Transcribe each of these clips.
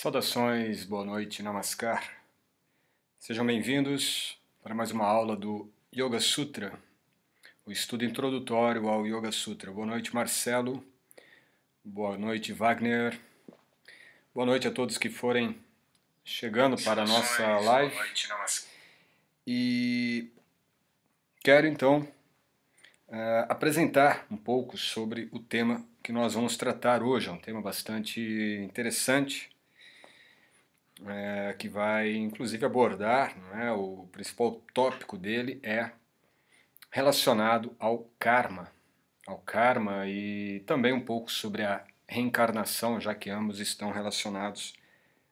Saudações, boa noite, namaskar. Sejam bem-vindos para mais uma aula do Yoga Sutra, o estudo introdutório ao Yoga Sutra. Boa noite, Marcelo. Boa noite, Wagner. Boa noite a todos que forem chegando para a nossa live. Boa noite, namaskar. E quero então eh, apresentar um pouco sobre o tema que nós vamos tratar hoje. É um tema bastante interessante é, que vai inclusive abordar, é? o principal tópico dele é relacionado ao karma, ao karma e também um pouco sobre a reencarnação, já que ambos estão relacionados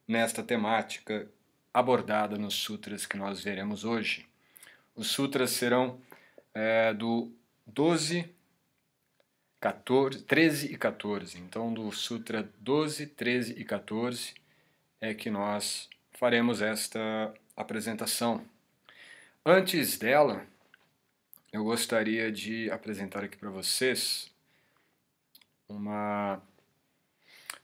nesta temática abordada nos sutras que nós veremos hoje. Os sutras serão é, do 12, 14, 13 e 14, então do sutra 12, 13 e 14 é que nós faremos esta apresentação. Antes dela, eu gostaria de apresentar aqui para vocês uma,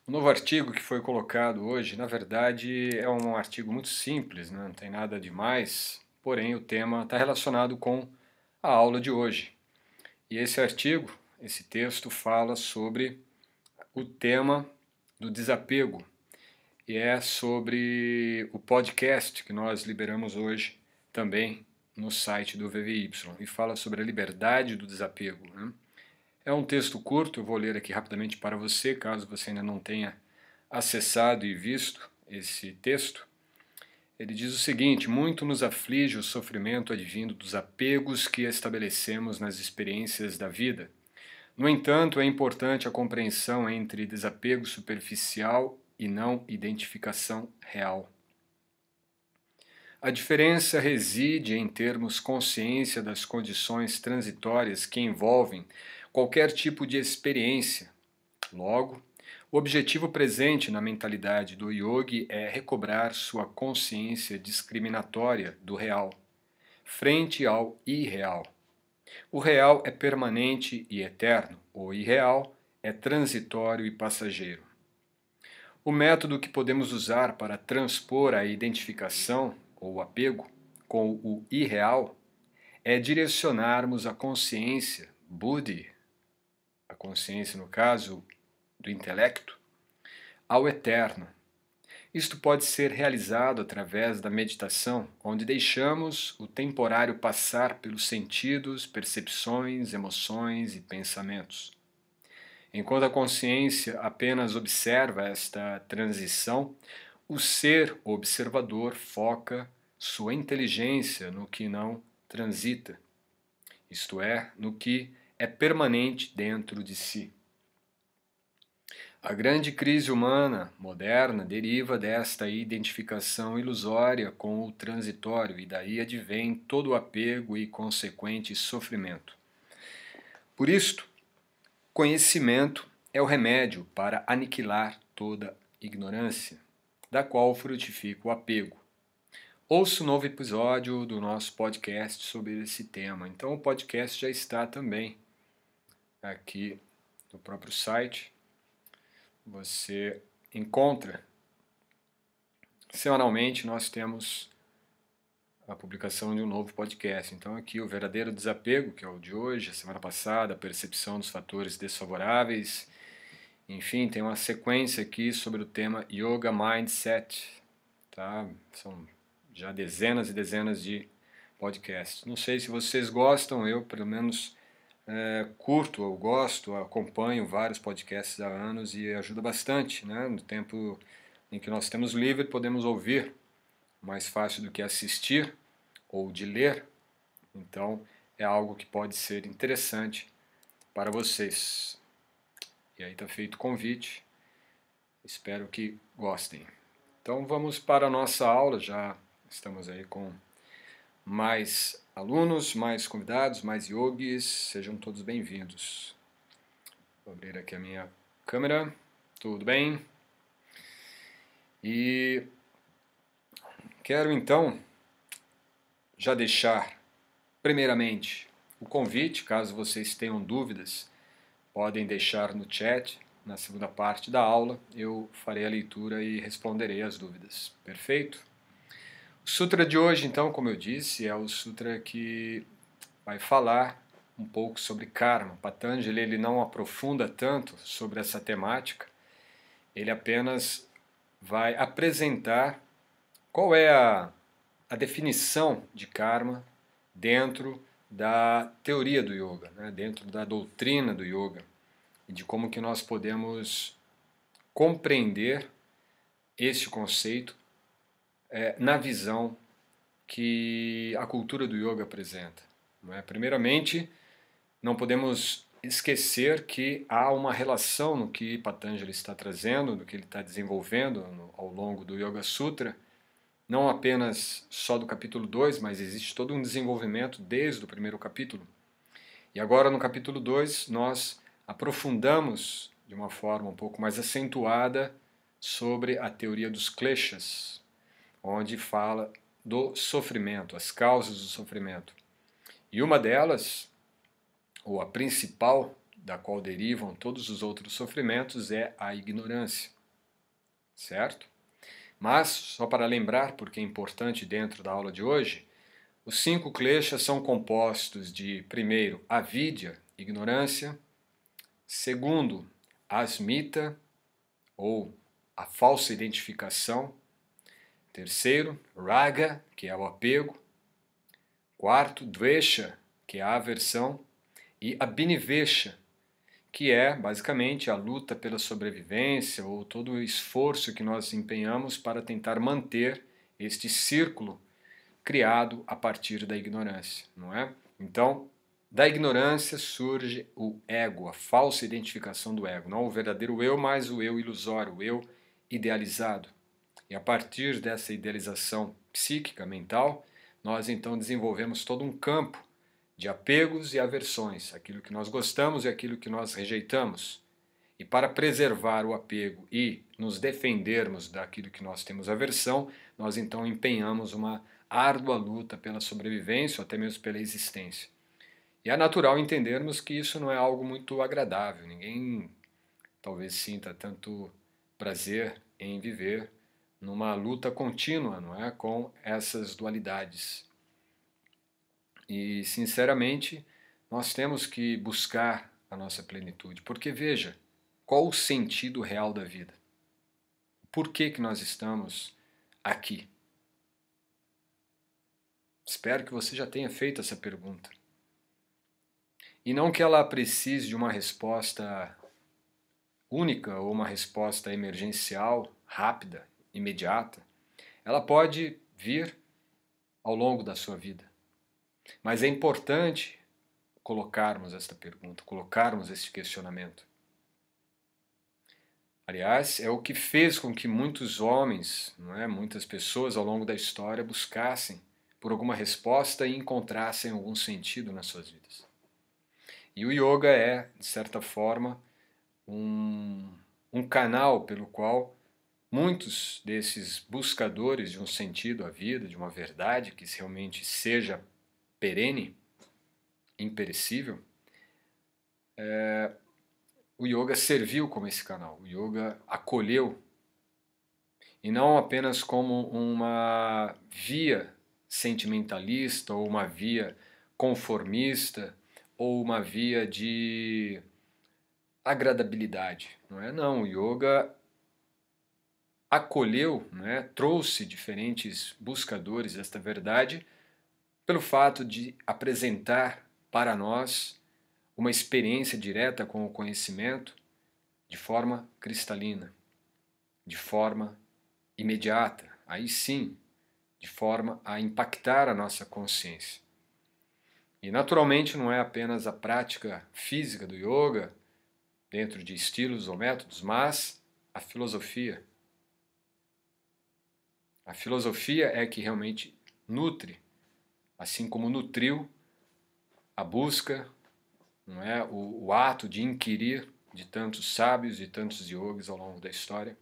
um novo artigo que foi colocado hoje. Na verdade, é um artigo muito simples, né? não tem nada demais, porém, o tema está relacionado com a aula de hoje. E esse artigo, esse texto, fala sobre o tema do desapego e é sobre o podcast que nós liberamos hoje também no site do VVY e fala sobre a liberdade do desapego. Né? É um texto curto, eu vou ler aqui rapidamente para você, caso você ainda não tenha acessado e visto esse texto. Ele diz o seguinte: Muito nos aflige o sofrimento advindo dos apegos que estabelecemos nas experiências da vida. No entanto, é importante a compreensão entre desapego superficial e não identificação real. A diferença reside em termos consciência das condições transitórias que envolvem qualquer tipo de experiência. Logo, o objetivo presente na mentalidade do yogi é recobrar sua consciência discriminatória do real, frente ao irreal. O real é permanente e eterno, o irreal é transitório e passageiro. O método que podemos usar para transpor a identificação ou apego com o irreal é direcionarmos a consciência, buddhi, a consciência no caso do intelecto, ao eterno. Isto pode ser realizado através da meditação, onde deixamos o temporário passar pelos sentidos, percepções, emoções e pensamentos. Enquanto a consciência apenas observa esta transição, o ser observador foca sua inteligência no que não transita, isto é, no que é permanente dentro de si. A grande crise humana moderna deriva desta identificação ilusória com o transitório, e daí advém todo o apego e consequente sofrimento. Por isto, Conhecimento é o remédio para aniquilar toda ignorância, da qual frutifica o apego. Ouça o um novo episódio do nosso podcast sobre esse tema. Então, o podcast já está também aqui no próprio site. Você encontra. Semanalmente, nós temos a publicação de um novo podcast. Então, aqui o verdadeiro desapego, que é o de hoje, a semana passada, a percepção dos fatores desfavoráveis. Enfim, tem uma sequência aqui sobre o tema Yoga Mindset. Tá? São já dezenas e dezenas de podcasts. Não sei se vocês gostam, eu pelo menos é, curto, eu gosto, acompanho vários podcasts há anos e ajuda bastante. Né? No tempo em que nós temos livre, podemos ouvir mais fácil do que assistir ou de ler, então é algo que pode ser interessante para vocês. E aí está feito o convite, espero que gostem. Então vamos para a nossa aula, já estamos aí com mais alunos, mais convidados, mais yogis, sejam todos bem-vindos. Vou abrir aqui a minha câmera, tudo bem? E Quero então já deixar, primeiramente, o convite, caso vocês tenham dúvidas, podem deixar no chat, na segunda parte da aula, eu farei a leitura e responderei as dúvidas. Perfeito? O sutra de hoje, então, como eu disse, é o sutra que vai falar um pouco sobre karma. Patanjali ele não aprofunda tanto sobre essa temática, ele apenas vai apresentar qual é a, a definição de karma dentro da teoria do yoga, né? dentro da doutrina do yoga, e de como que nós podemos compreender este conceito é, na visão que a cultura do yoga apresenta. Não é? Primeiramente, não podemos esquecer que há uma relação no que Patanjali está trazendo, no que ele está desenvolvendo ao longo do Yoga Sutra, não apenas só do capítulo 2, mas existe todo um desenvolvimento desde o primeiro capítulo. E agora, no capítulo 2, nós aprofundamos de uma forma um pouco mais acentuada sobre a teoria dos kleshas, onde fala do sofrimento, as causas do sofrimento. E uma delas, ou a principal, da qual derivam todos os outros sofrimentos, é a ignorância. Certo? Mas, só para lembrar, porque é importante dentro da aula de hoje, os cinco kleshas são compostos de, primeiro, avidya, ignorância, segundo, asmita, ou a falsa identificação, terceiro, raga, que é o apego, quarto, dvesha, que é a aversão, e abhinivesha, que é basicamente a luta pela sobrevivência ou todo o esforço que nós empenhamos para tentar manter este círculo criado a partir da ignorância, não é? Então, da ignorância surge o ego, a falsa identificação do ego, não o verdadeiro eu, mas o eu ilusório, o eu idealizado. E a partir dessa idealização psíquica, mental, nós então desenvolvemos todo um campo de apegos e aversões, aquilo que nós gostamos e aquilo que nós rejeitamos. E para preservar o apego e nos defendermos daquilo que nós temos aversão, nós então empenhamos uma árdua luta pela sobrevivência ou até mesmo pela existência. E é natural entendermos que isso não é algo muito agradável, ninguém talvez sinta tanto prazer em viver numa luta contínua, não é, com essas dualidades e, sinceramente, nós temos que buscar a nossa plenitude, porque veja, qual o sentido real da vida? Por que, que nós estamos aqui? Espero que você já tenha feito essa pergunta. E não que ela precise de uma resposta única ou uma resposta emergencial, rápida, imediata. Ela pode vir ao longo da sua vida. Mas é importante colocarmos esta pergunta, colocarmos este questionamento. Aliás, é o que fez com que muitos homens, não é, muitas pessoas ao longo da história buscassem por alguma resposta e encontrassem algum sentido nas suas vidas. E o yoga é, de certa forma, um, um canal pelo qual muitos desses buscadores de um sentido à vida, de uma verdade que realmente seja perene, imperecível, é, o yoga serviu como esse canal, o yoga acolheu e não apenas como uma via sentimentalista ou uma via conformista ou uma via de agradabilidade, não é? Não, o yoga acolheu, é? Trouxe diferentes buscadores desta verdade pelo fato de apresentar para nós uma experiência direta com o conhecimento de forma cristalina, de forma imediata, aí sim, de forma a impactar a nossa consciência. E naturalmente não é apenas a prática física do yoga, dentro de estilos ou métodos, mas a filosofia. A filosofia é que realmente nutre assim como nutriu a busca, não é o, o ato de inquirir de tantos sábios e tantos yogis ao longo da história.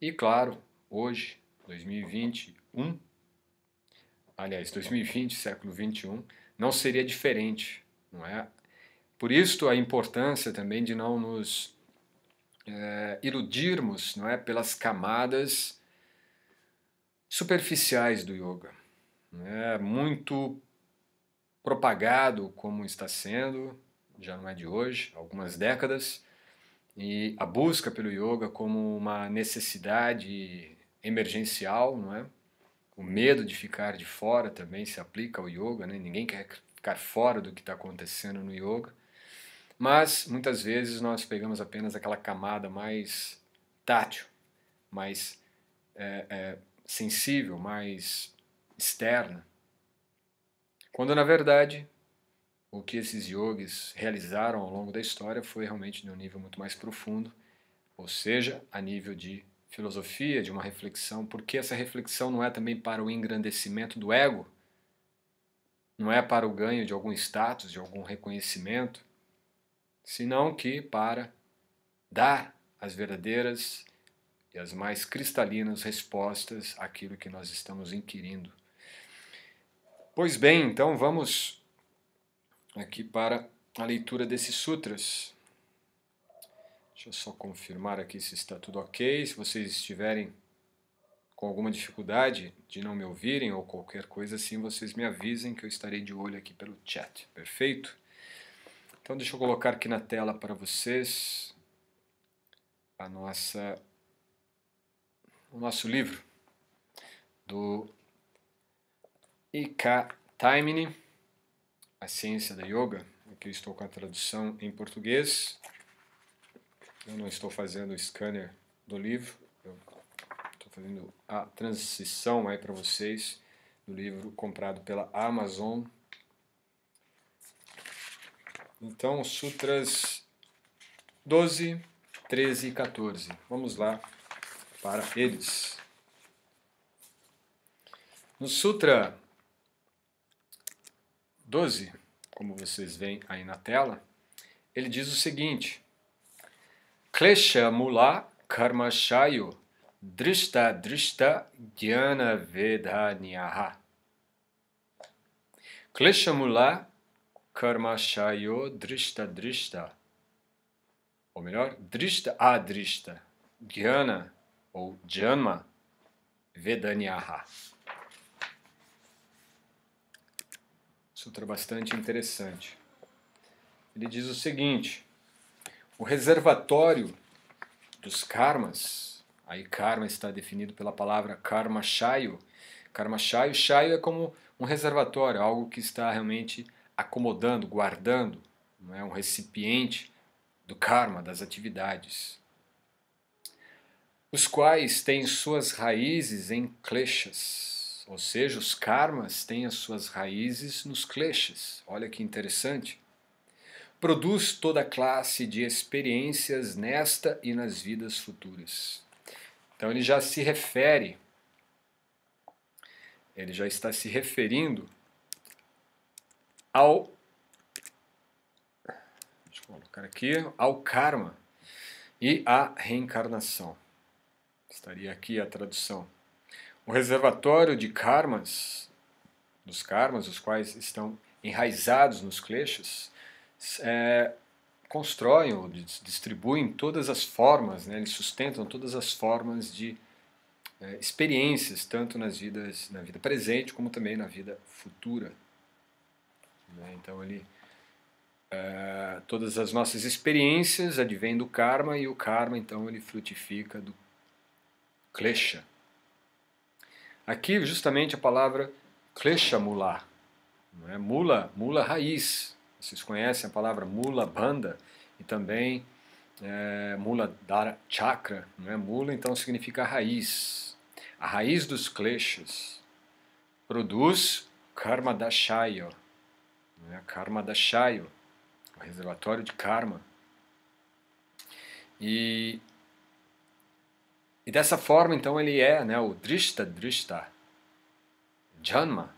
E claro, hoje, 2021, aliás, 2020, século 21, não seria diferente, não é? Por isso a importância também de não nos é, iludirmos, não é, pelas camadas superficiais do yoga né, muito propagado como está sendo, já não é de hoje, algumas décadas, e a busca pelo yoga como uma necessidade emergencial, não é? O medo de ficar de fora também se aplica ao yoga, né? Ninguém quer ficar fora do que está acontecendo no yoga, mas muitas vezes nós pegamos apenas aquela camada mais tátil, mais é, é, sensível, mais externa, quando na verdade o que esses yogis realizaram ao longo da história foi realmente de um nível muito mais profundo, ou seja, a nível de filosofia, de uma reflexão, porque essa reflexão não é também para o engrandecimento do ego, não é para o ganho de algum status, de algum reconhecimento, senão que para dar as verdadeiras e as mais cristalinas respostas àquilo que nós estamos inquirindo. Pois bem, então vamos aqui para a leitura desses sutras. Deixa eu só confirmar aqui se está tudo ok. Se vocês estiverem com alguma dificuldade de não me ouvirem ou qualquer coisa assim, vocês me avisem que eu estarei de olho aqui pelo chat, perfeito? Então deixa eu colocar aqui na tela para vocês a nossa o nosso livro do Ika K. Taimini, A Ciência da Yoga. Aqui estou com a tradução em português. Eu não estou fazendo o scanner do livro, eu estou fazendo a transição aí para vocês do livro comprado pela Amazon. Então, sutras 12, 13 e 14. Vamos lá para eles. No Sutra 12, como vocês veem aí na tela, ele diz o seguinte: Klesha mula karmashayo drishta drishta jnana vedhanyaha. Klesha mula karmashayo drishta drishta. Ou melhor, drishta adrishta jnana ou jnana vedanyaha. sutra é bastante interessante. Ele diz o seguinte: o reservatório dos karmas, aí karma está definido pela palavra karma shayo. Karma shayo, shayo é como um reservatório, algo que está realmente acomodando, guardando, não é um recipiente do karma, das atividades, os quais têm suas raízes em kleshas ou seja, os karmas têm as suas raízes nos kleshas. Olha que interessante. Produz toda classe de experiências nesta e nas vidas futuras. Então ele já se refere, ele já está se referindo ao deixa eu colocar aqui, ao karma e à reencarnação. Estaria aqui a tradução. O reservatório de karmas, dos karmas, os quais estão enraizados nos kleshas, é, constroem ou distribuem todas as formas, né? eles sustentam todas as formas de é, experiências, tanto nas vidas, na vida presente como também na vida futura. Né? Então ele é, todas as nossas experiências advêm do karma e o karma então ele frutifica do klesha, Aqui, justamente, a palavra klesha mula, é? mula, mula raiz. Vocês conhecem a palavra mula banda e também é, mula dara chakra. Não é? Mula, então, significa raiz. A raiz dos kleshas produz karma dashaya, é né? karma dashaya, o reservatório de karma. E e dessa forma, então, ele é né, o Drishta Drishta, Janma,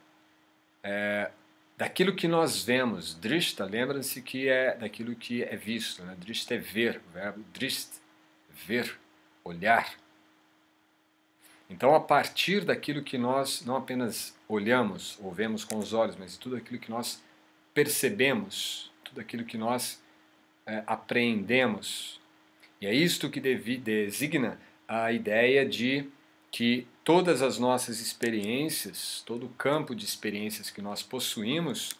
é, daquilo que nós vemos. Drishta, lembra-se que é daquilo que é visto. Né? Drishta é ver, o verbo drist, ver, olhar. Então, a partir daquilo que nós não apenas olhamos ou vemos com os olhos, mas tudo aquilo que nós percebemos, tudo aquilo que nós é, apreendemos. E é isto que designa a ideia de que todas as nossas experiências, todo o campo de experiências que nós possuímos,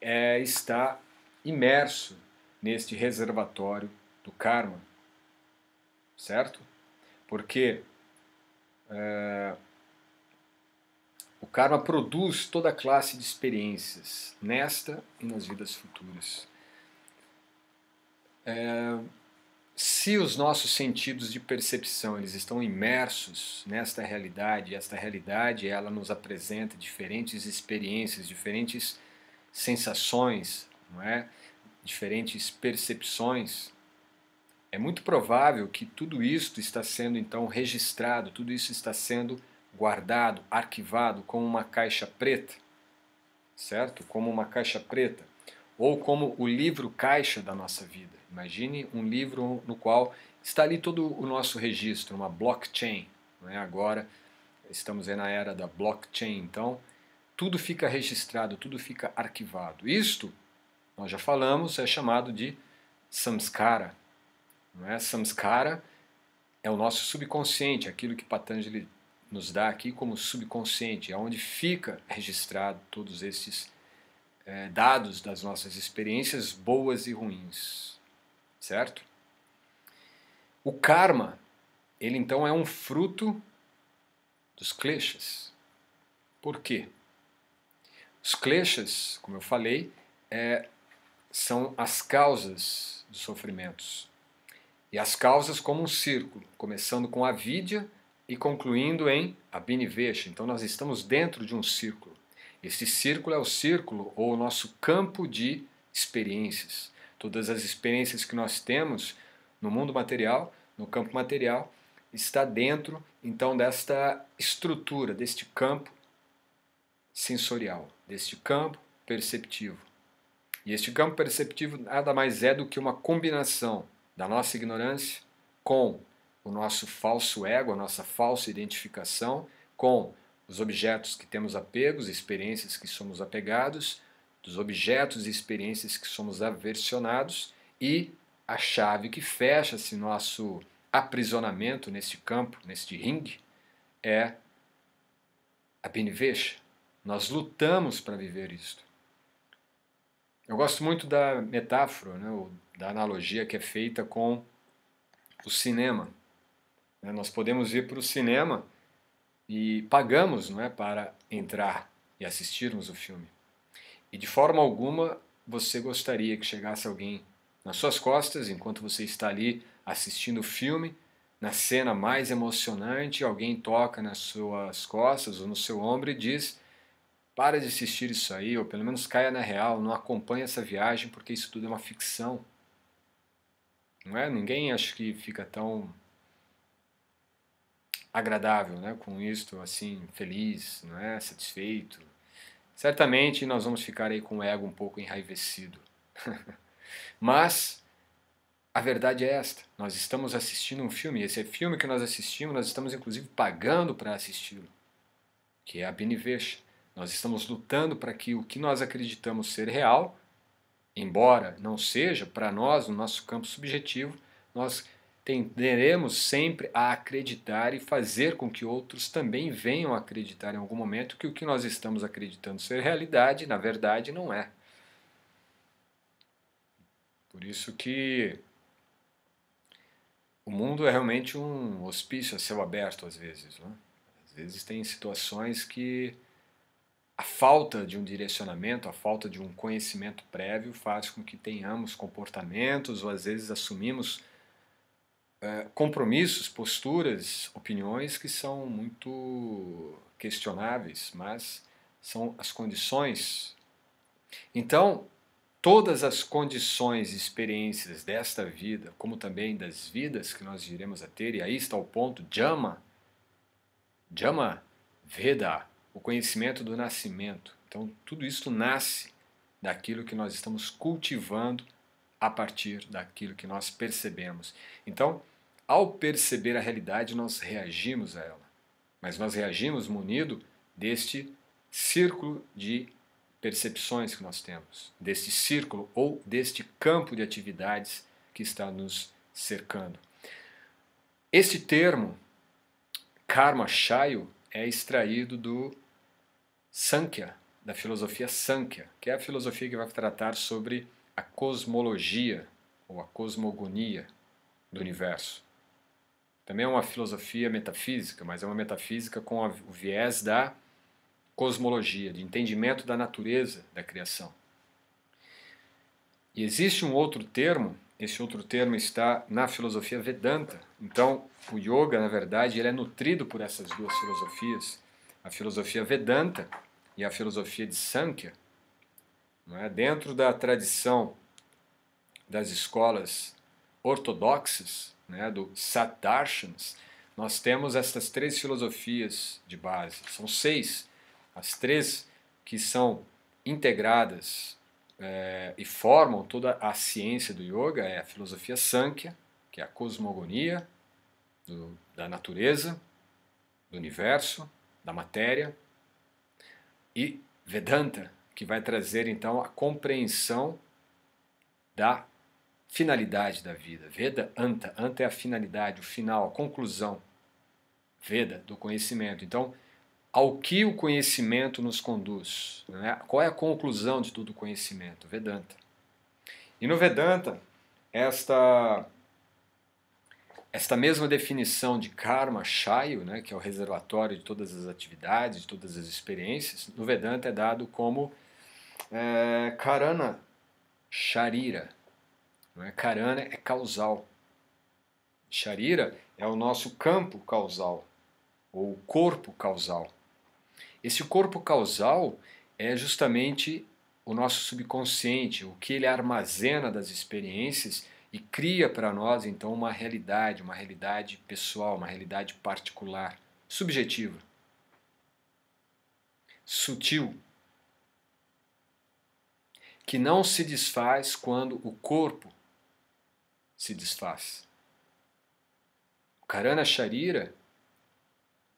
é, está imerso neste reservatório do karma, certo? Porque é, o karma produz toda classe de experiências, nesta e nas vidas futuras. É, se os nossos sentidos de percepção eles estão imersos nesta realidade, esta realidade ela nos apresenta diferentes experiências, diferentes sensações, não é? diferentes percepções, é muito provável que tudo isso está sendo então registrado, tudo isso está sendo guardado, arquivado como uma caixa preta, certo? Como uma caixa preta ou como o livro caixa da nossa vida. Imagine um livro no qual está ali todo o nosso registro, uma blockchain. É? Agora estamos na era da blockchain, então tudo fica registrado, tudo fica arquivado. Isto, nós já falamos, é chamado de samskara. Não é? Samskara é o nosso subconsciente, aquilo que Patanjali nos dá aqui como subconsciente, é onde fica registrado todos esses é, dados das nossas experiências boas e ruins certo? O karma, ele então é um fruto dos kleshas. Por quê? Os kleshas, como eu falei, é, são as causas dos sofrimentos. E as causas como um círculo, começando com a vidya e concluindo em abhinivesha. Então nós estamos dentro de um círculo. Esse círculo é o círculo ou o nosso campo de experiências todas as experiências que nós temos no mundo material, no campo material, está dentro então desta estrutura, deste campo sensorial, deste campo perceptivo. E este campo perceptivo nada mais é do que uma combinação da nossa ignorância com o nosso falso ego, a nossa falsa identificação, com os objetos que temos apegos, experiências que somos apegados, dos objetos e experiências que somos aversionados e a chave que fecha esse nosso aprisionamento nesse campo, neste ringue, é a Benveja. Nós lutamos para viver isto. Eu gosto muito da metáfora, né, da analogia que é feita com o cinema. Né. Nós podemos ir para o cinema e pagamos não é, para entrar e assistirmos o filme. E de forma alguma você gostaria que chegasse alguém nas suas costas enquanto você está ali assistindo o filme, na cena mais emocionante, alguém toca nas suas costas ou no seu ombro e diz: "Para de assistir isso aí, ou pelo menos caia na real, não acompanhe essa viagem porque isso tudo é uma ficção". Não é? Ninguém acho que fica tão agradável, né, com isto assim, feliz, não é, satisfeito certamente nós vamos ficar aí com o ego um pouco enraivecido. Mas a verdade é esta: nós estamos assistindo um filme, e esse filme que nós assistimos, nós estamos inclusive pagando para assisti-lo, que é a Benivesh. Nós estamos lutando para que o que nós acreditamos ser real, embora não seja para nós, no nosso campo subjetivo, nós tenderemos sempre a acreditar e fazer com que outros também venham a acreditar em algum momento que o que nós estamos acreditando ser realidade, na verdade, não é. Por isso que o mundo é realmente um hospício a céu aberto às vezes. Né? Às vezes tem situações que a falta de um direcionamento, a falta de um conhecimento prévio faz com que tenhamos comportamentos ou às vezes assumimos é, compromissos, posturas, opiniões que são muito questionáveis, mas são as condições. Então, todas as condições e experiências desta vida, como também das vidas que nós iremos a ter, e aí está o ponto, Jama, Jama Veda, o conhecimento do nascimento. Então, tudo isso nasce daquilo que nós estamos cultivando a partir daquilo que nós percebemos. Então, ao perceber a realidade, nós reagimos a ela. Mas nós reagimos munido deste círculo de percepções que nós temos, deste círculo ou deste campo de atividades que está nos cercando. Este termo, karma shayo, é extraído do Sankhya, da filosofia Sankhya, que é a filosofia que vai tratar sobre a cosmologia ou a cosmogonia do universo. Também é uma filosofia metafísica, mas é uma metafísica com o viés da cosmologia, de entendimento da natureza da criação. E existe um outro termo, esse outro termo está na filosofia Vedanta. Então, o yoga, na verdade, ele é nutrido por essas duas filosofias, a filosofia Vedanta e a filosofia de Sankhya. Não é? Dentro da tradição das escolas ortodoxas, né, do Satdarshans, nós temos estas três filosofias de base. São seis, as três que são integradas é, e formam toda a ciência do yoga é a filosofia Sankhya, que é a cosmogonia do, da natureza, do universo, da matéria, e Vedanta, que vai trazer então a compreensão da finalidade da vida. Veda, anta. Anta é a finalidade, o final, a conclusão. Veda, do conhecimento. Então, ao que o conhecimento nos conduz? Né? Qual é a conclusão de todo o conhecimento? Vedanta. E no Vedanta, esta, esta mesma definição de karma, shayo, né, que é o reservatório de todas as atividades, de todas as experiências, no Vedanta é dado como é, karana, sharira. Não é? Karana é causal. Sharira é o nosso campo causal, ou corpo causal. Esse corpo causal é justamente o nosso subconsciente, o que ele armazena das experiências e cria para nós então uma realidade, uma realidade pessoal, uma realidade particular, subjetiva, sutil, que não se desfaz quando o corpo se desfaz. O Karana Sharira,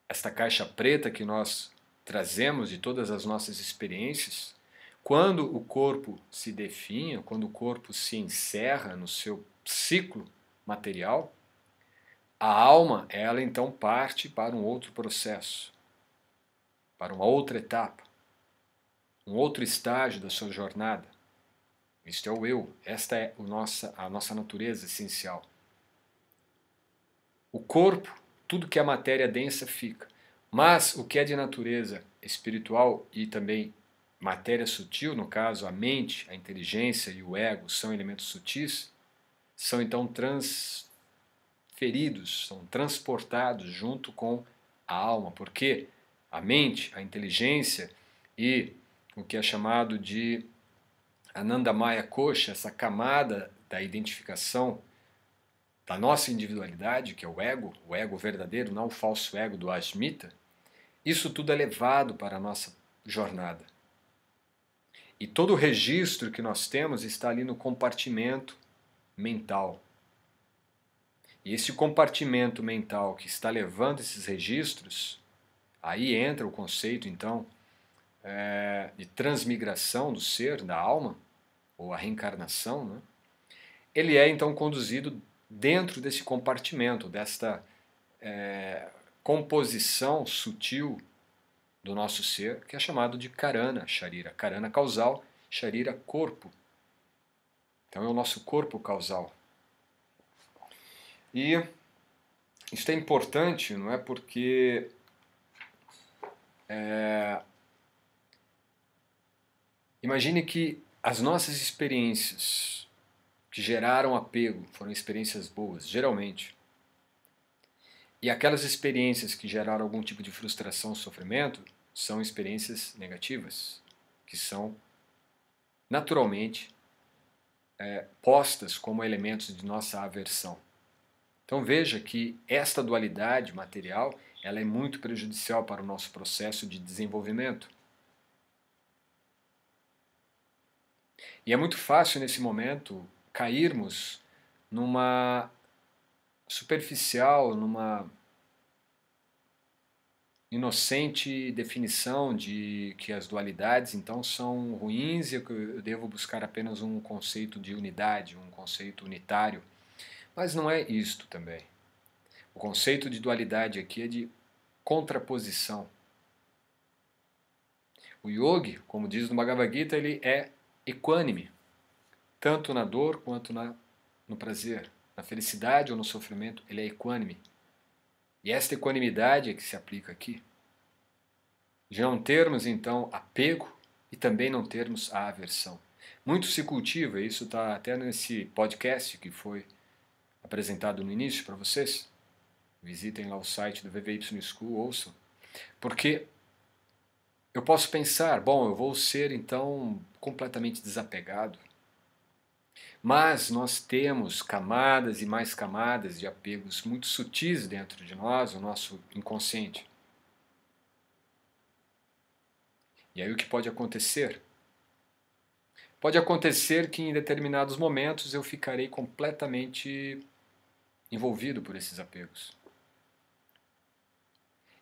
esta caixa preta que nós trazemos de todas as nossas experiências, quando o corpo se definha, quando o corpo se encerra no seu ciclo material, a alma, ela então parte para um outro processo, para uma outra etapa, um outro estágio da sua jornada. Este é o eu, esta é o nossa, a nossa natureza essencial. O corpo, tudo que é matéria densa fica, mas o que é de natureza espiritual e também matéria sutil, no caso a mente, a inteligência e o ego são elementos sutis, são então transferidos, são transportados junto com a alma, porque a mente, a inteligência e o que é chamado de Ananda Maya Coxa, essa camada da identificação da nossa individualidade, que é o ego, o ego verdadeiro, não o falso ego do Asmita, isso tudo é levado para a nossa jornada. E todo o registro que nós temos está ali no compartimento mental. E esse compartimento mental que está levando esses registros, aí entra o conceito, então, é, de transmigração do ser, da alma, ou a reencarnação, né? ele é então conduzido dentro desse compartimento, desta é, composição sutil do nosso ser, que é chamado de karana, sharira. Karana causal, sharira corpo. Então é o nosso corpo causal. E isso é importante, não é? Porque é, imagine que as nossas experiências que geraram apego foram experiências boas, geralmente. E aquelas experiências que geraram algum tipo de frustração, sofrimento, são experiências negativas, que são naturalmente é, postas como elementos de nossa aversão. Então veja que esta dualidade material ela é muito prejudicial para o nosso processo de desenvolvimento. E é muito fácil nesse momento cairmos numa superficial, numa inocente definição de que as dualidades então são ruins e que eu devo buscar apenas um conceito de unidade, um conceito unitário. Mas não é isto também. O conceito de dualidade aqui é de contraposição. O yogi, como diz no Bhagavad Gita, ele é equânime, tanto na dor quanto na, no prazer, na felicidade ou no sofrimento, ele é equânime. E esta equanimidade é que se aplica aqui. De não é termos, então, apego e também não termos a aversão. Muito se cultiva, isso está até nesse podcast que foi apresentado no início para vocês. Visitem lá o site do VVY School, ouçam. Porque eu posso pensar, bom, eu vou ser então completamente desapegado. Mas nós temos camadas e mais camadas de apegos muito sutis dentro de nós, o nosso inconsciente. E aí o que pode acontecer? Pode acontecer que em determinados momentos eu ficarei completamente envolvido por esses apegos.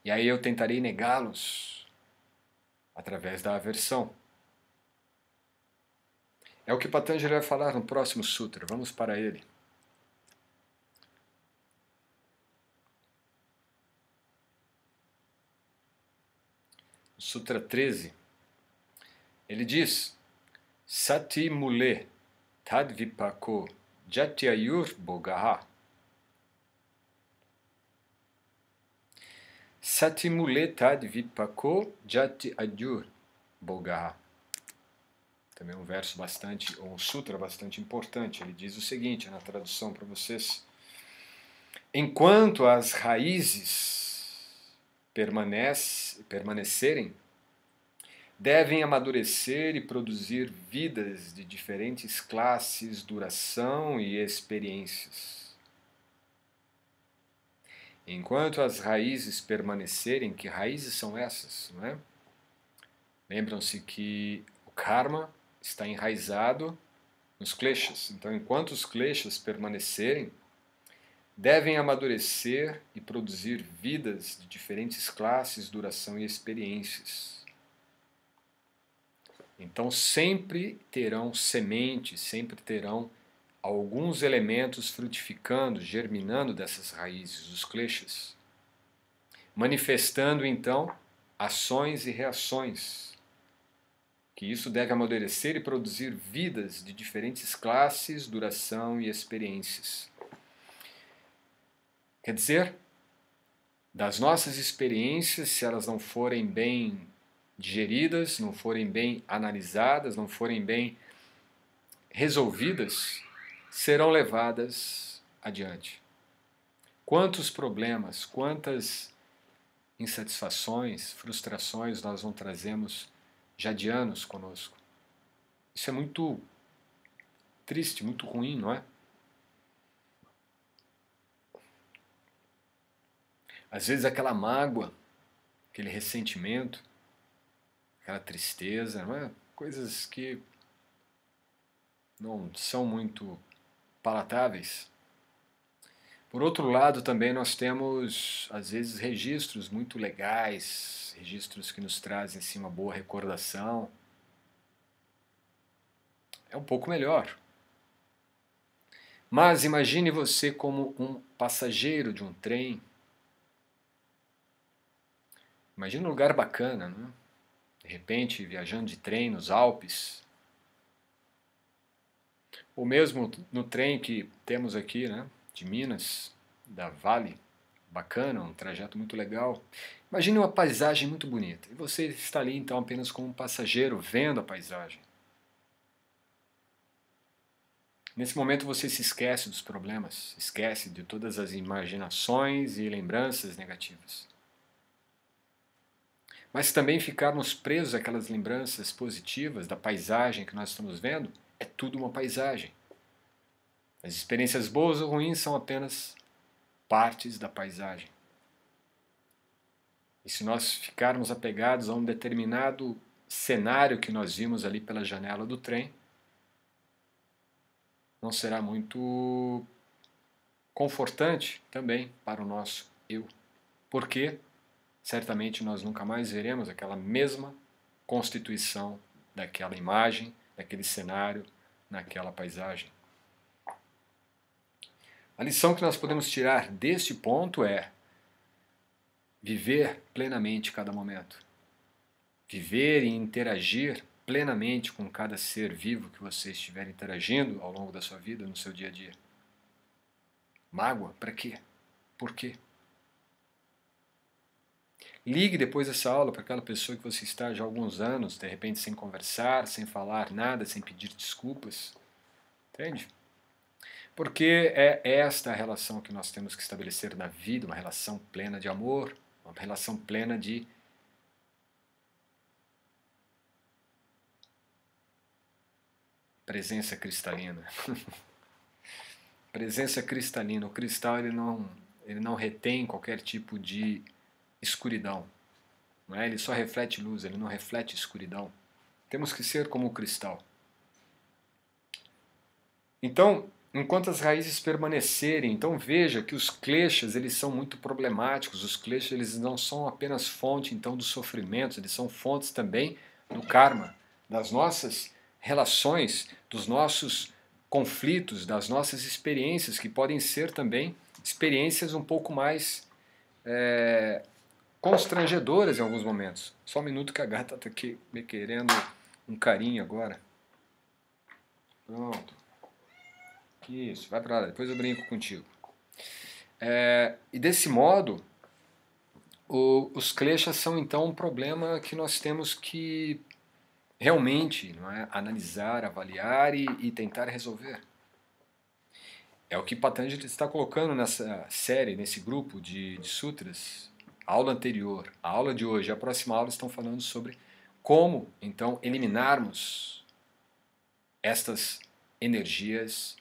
E aí eu tentarei negá-los através da aversão. É o que Patanjali vai falar no próximo sutra. Vamos para ele. sutra 13. Ele diz: Sati mule tadvipako jatyayur bogaha. Satimule vipako jati adyur bogaha. Também um verso bastante, ou um sutra bastante importante. Ele diz o seguinte, na tradução para vocês. Enquanto as raízes permanece, permanecerem, devem amadurecer e produzir vidas de diferentes classes, duração e experiências Enquanto as raízes permanecerem, que raízes são essas? é? Lembram-se que o karma está enraizado nos kleshas. Então, enquanto os kleshas permanecerem, devem amadurecer e produzir vidas de diferentes classes, duração e experiências. Então, sempre terão semente, sempre terão alguns elementos frutificando, germinando dessas raízes, os kleshas, manifestando então ações e reações, que isso deve amadurecer e produzir vidas de diferentes classes, duração e experiências. Quer dizer, das nossas experiências, se elas não forem bem digeridas, não forem bem analisadas, não forem bem resolvidas, serão levadas adiante. Quantos problemas, quantas insatisfações, frustrações nós não trazemos já de anos conosco. Isso é muito triste, muito ruim, não é? Às vezes aquela mágoa, aquele ressentimento, aquela tristeza, não é? Coisas que não são muito palatáveis. Por outro lado, também nós temos, às vezes, registros muito legais, registros que nos trazem assim, uma boa recordação. É um pouco melhor. Mas imagine você como um passageiro de um trem. Imagina um lugar bacana, né? De repente, viajando de trem nos Alpes, ou mesmo no trem que temos aqui, né, de Minas, da Vale, bacana, um trajeto muito legal. Imagine uma paisagem muito bonita. E você está ali então apenas como um passageiro vendo a paisagem. Nesse momento você se esquece dos problemas, esquece de todas as imaginações e lembranças negativas. Mas se também ficarmos presos àquelas lembranças positivas da paisagem que nós estamos vendo, é tudo uma paisagem. As experiências boas ou ruins são apenas partes da paisagem. E se nós ficarmos apegados a um determinado cenário que nós vimos ali pela janela do trem, não será muito confortante também para o nosso eu. Porque certamente nós nunca mais veremos aquela mesma constituição daquela imagem naquele cenário, naquela paisagem. A lição que nós podemos tirar deste ponto é viver plenamente cada momento. Viver e interagir plenamente com cada ser vivo que você estiver interagindo ao longo da sua vida, no seu dia a dia. Mágoa? Para quê? Por quê? Ligue depois dessa aula para aquela pessoa que você está já há alguns anos, de repente sem conversar, sem falar nada, sem pedir desculpas. Entende? Porque é esta a relação que nós temos que estabelecer na vida, uma relação plena de amor, uma relação plena de presença cristalina. presença cristalina. O cristal ele não, ele não retém qualquer tipo de escuridão. Não é? Ele só reflete luz, ele não reflete escuridão. Temos que ser como o cristal. Então, enquanto as raízes permanecerem, então veja que os kleshas eles são muito problemáticos. Os kleshas eles não são apenas fonte então dos sofrimentos, eles são fontes também do karma, das nossas relações, dos nossos conflitos, das nossas experiências que podem ser também experiências um pouco mais é, constrangedoras em alguns momentos. Só um minuto que a gata está aqui me querendo um carinho agora. Pronto. Isso, vai para lá, depois eu brinco contigo. É, e desse modo, o, os clechas são então um problema que nós temos que realmente não é, analisar, avaliar e, e tentar resolver. É o que Patanjali está colocando nessa série, nesse grupo de, de sutras, a aula anterior, a aula de hoje, a próxima aula estão falando sobre como então eliminarmos estas energias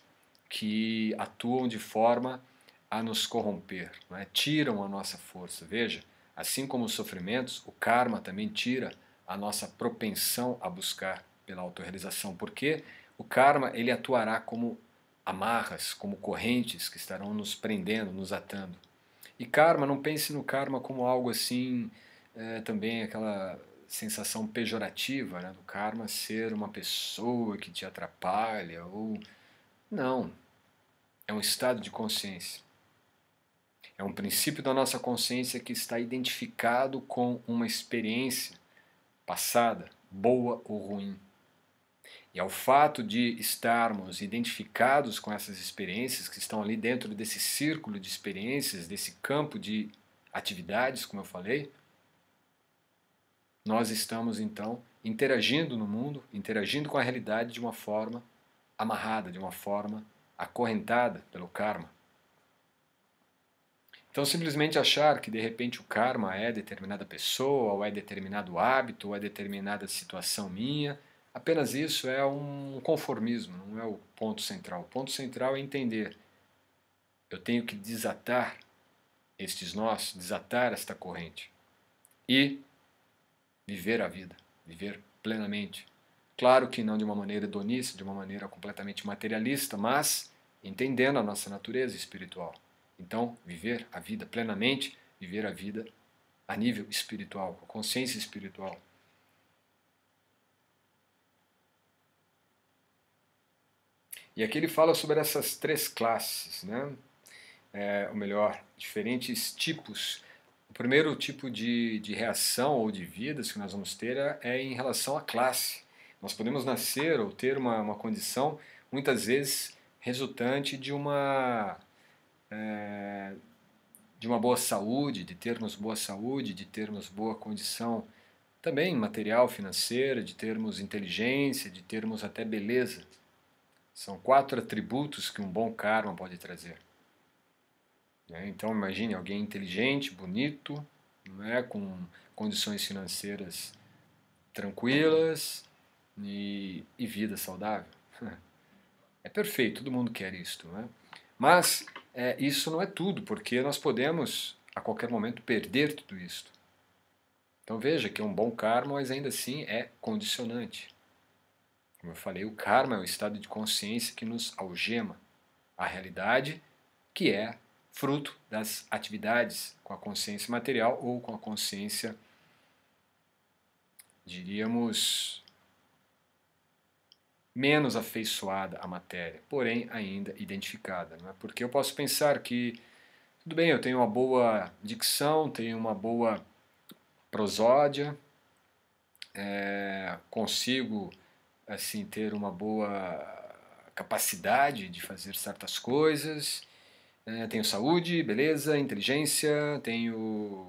que atuam de forma a nos corromper, é? tiram a nossa força. Veja, assim como os sofrimentos, o karma também tira a nossa propensão a buscar pela autorrealização, porque o karma ele atuará como amarras, como correntes que estarão nos prendendo, nos atando. E karma, não pense no karma como algo assim, é, também aquela sensação pejorativa né, do karma ser uma pessoa que te atrapalha ou. Não. É um estado de consciência. É um princípio da nossa consciência que está identificado com uma experiência passada, boa ou ruim. E ao fato de estarmos identificados com essas experiências que estão ali dentro desse círculo de experiências, desse campo de atividades, como eu falei, nós estamos então interagindo no mundo, interagindo com a realidade de uma forma amarrada, de uma forma acorrentada pelo karma. Então, simplesmente achar que de repente o karma é determinada pessoa, ou é determinado hábito, ou é determinada situação minha Apenas isso é um conformismo, não é o ponto central. O ponto central é entender. Eu tenho que desatar estes nós, desatar esta corrente e viver a vida, viver plenamente. Claro que não de uma maneira hedonista, de uma maneira completamente materialista, mas entendendo a nossa natureza espiritual. Então, viver a vida plenamente, viver a vida a nível espiritual, a consciência espiritual. E aqui ele fala sobre essas três classes, né? É, ou melhor, diferentes tipos. O primeiro tipo de, de reação ou de vidas que nós vamos ter é, é em relação à classe. Nós podemos nascer ou ter uma, uma condição, muitas vezes, resultante de uma, é, de uma boa saúde, de termos boa saúde, de termos boa condição também material, financeira, de termos inteligência, de termos até beleza. São quatro atributos que um bom karma pode trazer. Né? Então imagine alguém inteligente, bonito, né, com condições financeiras tranquilas e, e, vida saudável. É perfeito, todo mundo quer isto. Né? Mas é, isso não é tudo, porque nós podemos a qualquer momento perder tudo isto. Então veja que é um bom karma, mas ainda assim é condicionante. Como eu falei, o karma é um estado de consciência que nos algema a realidade, que é fruto das atividades com a consciência material ou com a consciência, diríamos, menos afeiçoada à matéria, porém ainda identificada. Não é? Porque eu posso pensar que, tudo bem, eu tenho uma boa dicção, tenho uma boa prosódia, é, consigo assim ter uma boa capacidade de fazer certas coisas. É, tenho saúde, beleza, inteligência, tenho.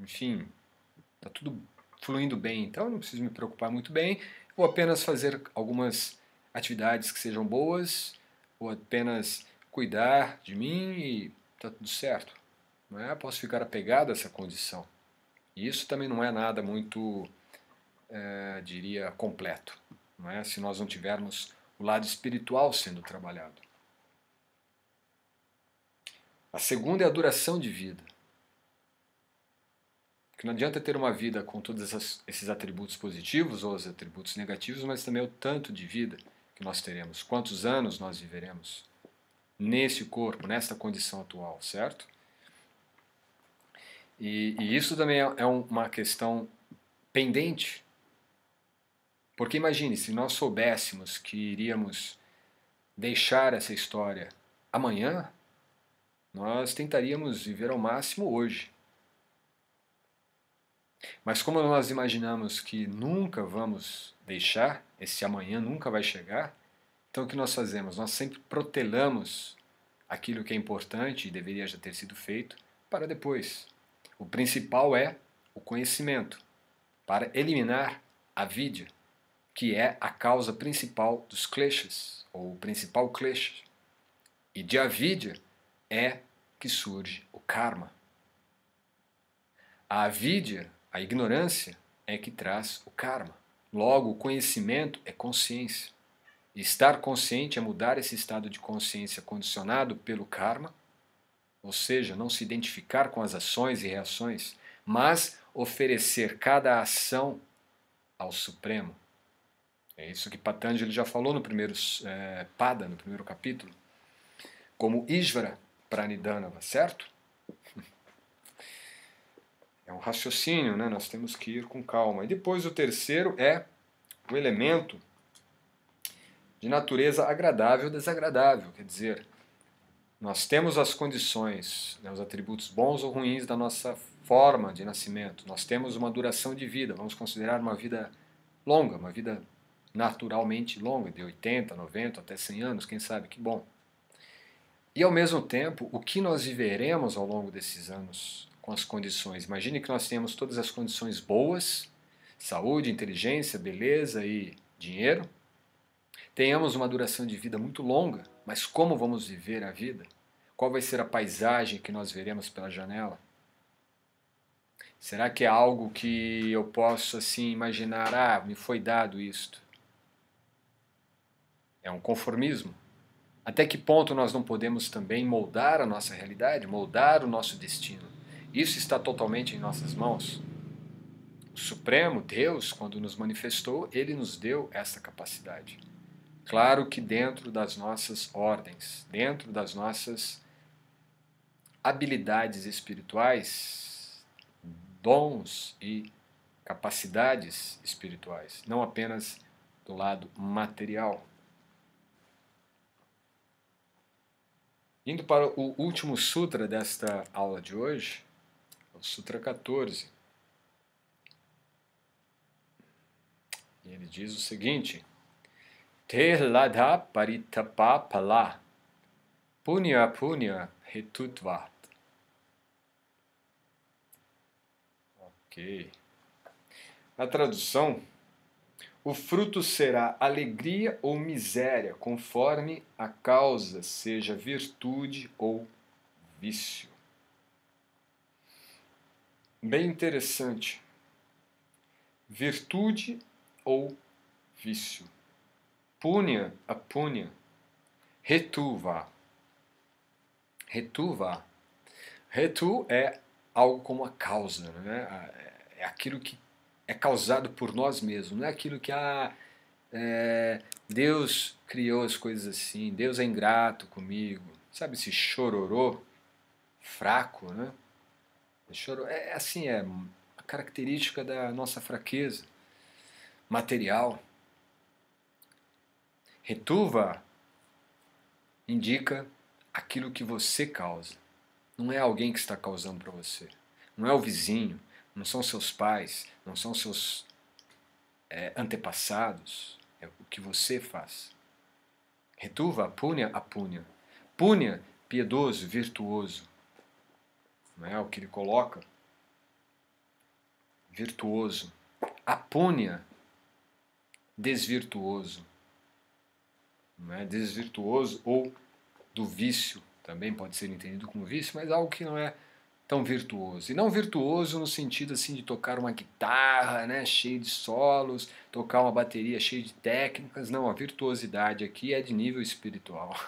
Enfim, tá tudo fluindo bem, então não preciso me preocupar muito bem. Vou apenas fazer algumas atividades que sejam boas, ou apenas cuidar de mim e tá tudo certo. Não é? Posso ficar apegado a essa condição. E isso também não é nada muito eh, diria, completo, não é? se nós não tivermos o lado espiritual sendo trabalhado. A segunda é a duração de vida. que não adianta ter uma vida com todos esses atributos positivos ou os atributos negativos, mas também o tanto de vida que nós teremos, quantos anos nós viveremos nesse corpo, nesta condição atual, certo? E, e isso também é, é uma questão pendente porque imagine, se nós soubéssemos que iríamos deixar essa história amanhã, nós tentaríamos viver ao máximo hoje. Mas como nós imaginamos que nunca vamos deixar, esse amanhã nunca vai chegar, então o que nós fazemos? Nós sempre protelamos aquilo que é importante e deveria já ter sido feito para depois. O principal é o conhecimento, para eliminar a vida que é a causa principal dos kleshas, ou o principal klesha. E de avidya é que surge o karma. A avidya, a ignorância, é que traz o karma. Logo, o conhecimento é consciência. E estar consciente é mudar esse estado de consciência condicionado pelo karma, ou seja, não se identificar com as ações e reações, mas oferecer cada ação ao Supremo é isso que Patanjali já falou no primeiro é, Pada, no primeiro capítulo, como Isvara Pranidhanava, certo? É um raciocínio, né? nós temos que ir com calma. E depois o terceiro é o elemento de natureza agradável ou desagradável, quer dizer, nós temos as condições, né, os atributos bons ou ruins da nossa forma de nascimento, nós temos uma duração de vida, vamos considerar uma vida longa, uma vida naturalmente longa, de 80, 90, até 100 anos, quem sabe, que bom. E ao mesmo tempo, o que nós viveremos ao longo desses anos com as condições? Imagine que nós temos todas as condições boas, saúde, inteligência, beleza e dinheiro. Tenhamos uma duração de vida muito longa, mas como vamos viver a vida? Qual vai ser a paisagem que nós veremos pela janela? Será que é algo que eu posso assim imaginar, ah, me foi dado isto? É um conformismo. Até que ponto nós não podemos também moldar a nossa realidade, moldar o nosso destino? Isso está totalmente em nossas mãos. O Supremo, Deus, quando nos manifestou, ele nos deu essa capacidade. Claro que dentro das nossas ordens, dentro das nossas habilidades espirituais, dons e capacidades espirituais, não apenas do lado material. Indo para o último sutra desta aula de hoje, é o Sutra 14. E ele diz o seguinte: Terladha paritapa pala punya punya hetutvat. Ok. A tradução o fruto será alegria ou miséria, conforme a causa seja virtude ou vício. Bem interessante. Virtude ou vício. Punha, punha. Retuva. Retuva. Retu é algo como a causa, né? é aquilo que é causado por nós mesmos, não é aquilo que ah, é, Deus criou as coisas assim, Deus é ingrato comigo, sabe esse chororô fraco, né? É chororô, é, é, assim, é a característica da nossa fraqueza material. Retuva indica aquilo que você causa. Não é alguém que está causando para você. Não é o vizinho, não são seus pais, não são seus é, antepassados, é o que você faz. Retuva, punha, apunha. Punha, piedoso, virtuoso. Não é o que ele coloca? Virtuoso. Apunha, desvirtuoso. Não é? Desvirtuoso ou do vício, também pode ser entendido como vício, mas algo que não é tão virtuoso. E não virtuoso no sentido assim de tocar uma guitarra, né, cheia de solos, tocar uma bateria cheia de técnicas. Não, a virtuosidade aqui é de nível espiritual.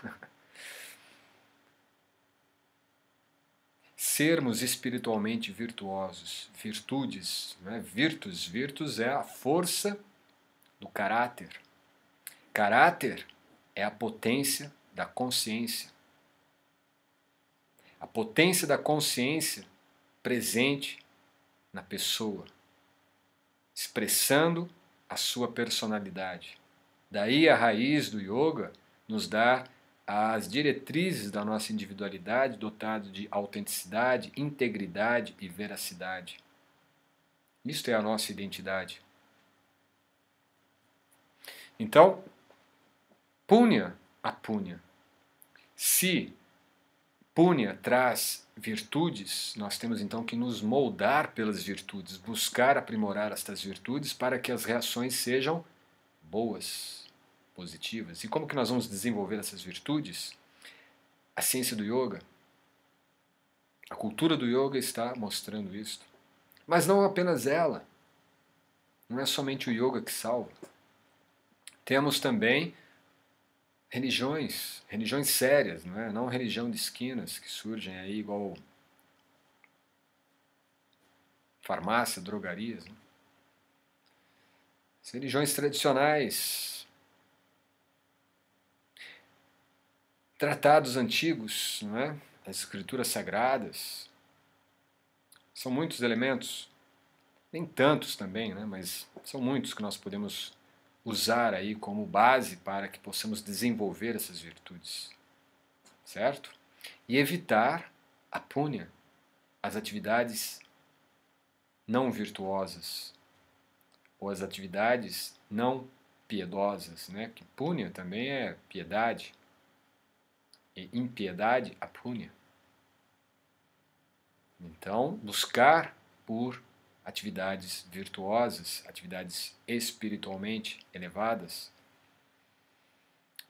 Sermos espiritualmente virtuosos, virtudes, né, virtus, virtus é a força do caráter. Caráter é a potência da consciência a potência da consciência presente na pessoa, expressando a sua personalidade. Daí a raiz do yoga nos dá as diretrizes da nossa individualidade, dotado de autenticidade, integridade e veracidade. Isto é a nossa identidade. Então, punha a punha. Se Pune traz virtudes, nós temos então que nos moldar pelas virtudes, buscar aprimorar estas virtudes para que as reações sejam boas, positivas. E como que nós vamos desenvolver essas virtudes? A ciência do yoga, a cultura do yoga está mostrando isso. Mas não apenas ela. Não é somente o yoga que salva. Temos também religiões, religiões sérias, não é? Não religião de esquinas que surgem aí igual farmácia, drogarias. Né? As religiões tradicionais, tratados antigos, não é? As escrituras sagradas. São muitos elementos, nem tantos também, né? mas são muitos que nós podemos usar aí como base para que possamos desenvolver essas virtudes, certo? E evitar a punha, as atividades não virtuosas ou as atividades não piedosas, né? Que punha também é piedade e impiedade a punha. Então, buscar por atividades virtuosas, atividades espiritualmente elevadas,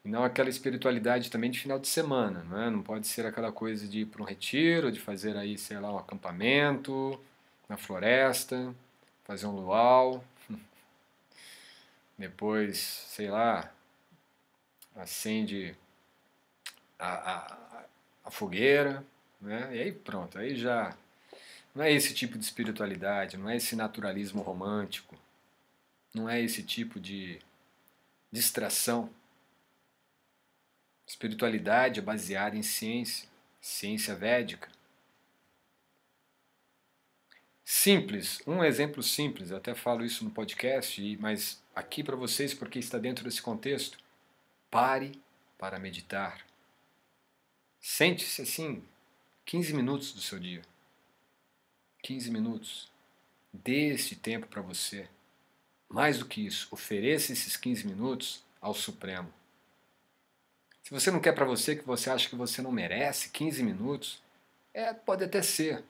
e não aquela espiritualidade também de final de semana, não é? Não pode ser aquela coisa de ir para um retiro, de fazer aí, sei lá, um acampamento na floresta, fazer um luau, depois, sei lá, acende a, a, a fogueira, né? E aí pronto, aí já não é esse tipo de espiritualidade, não é esse naturalismo romântico, não é esse tipo de distração. Espiritualidade é baseada em ciência, ciência védica. Simples, um exemplo simples, eu até falo isso no podcast, mas aqui para vocês porque está dentro desse contexto. Pare para meditar. Sente-se assim, 15 minutos do seu dia. 15 minutos. Dê esse tempo para você. Mais do que isso, ofereça esses 15 minutos ao Supremo. Se você não quer para você que você acha que você não merece 15 minutos, é, pode até ser.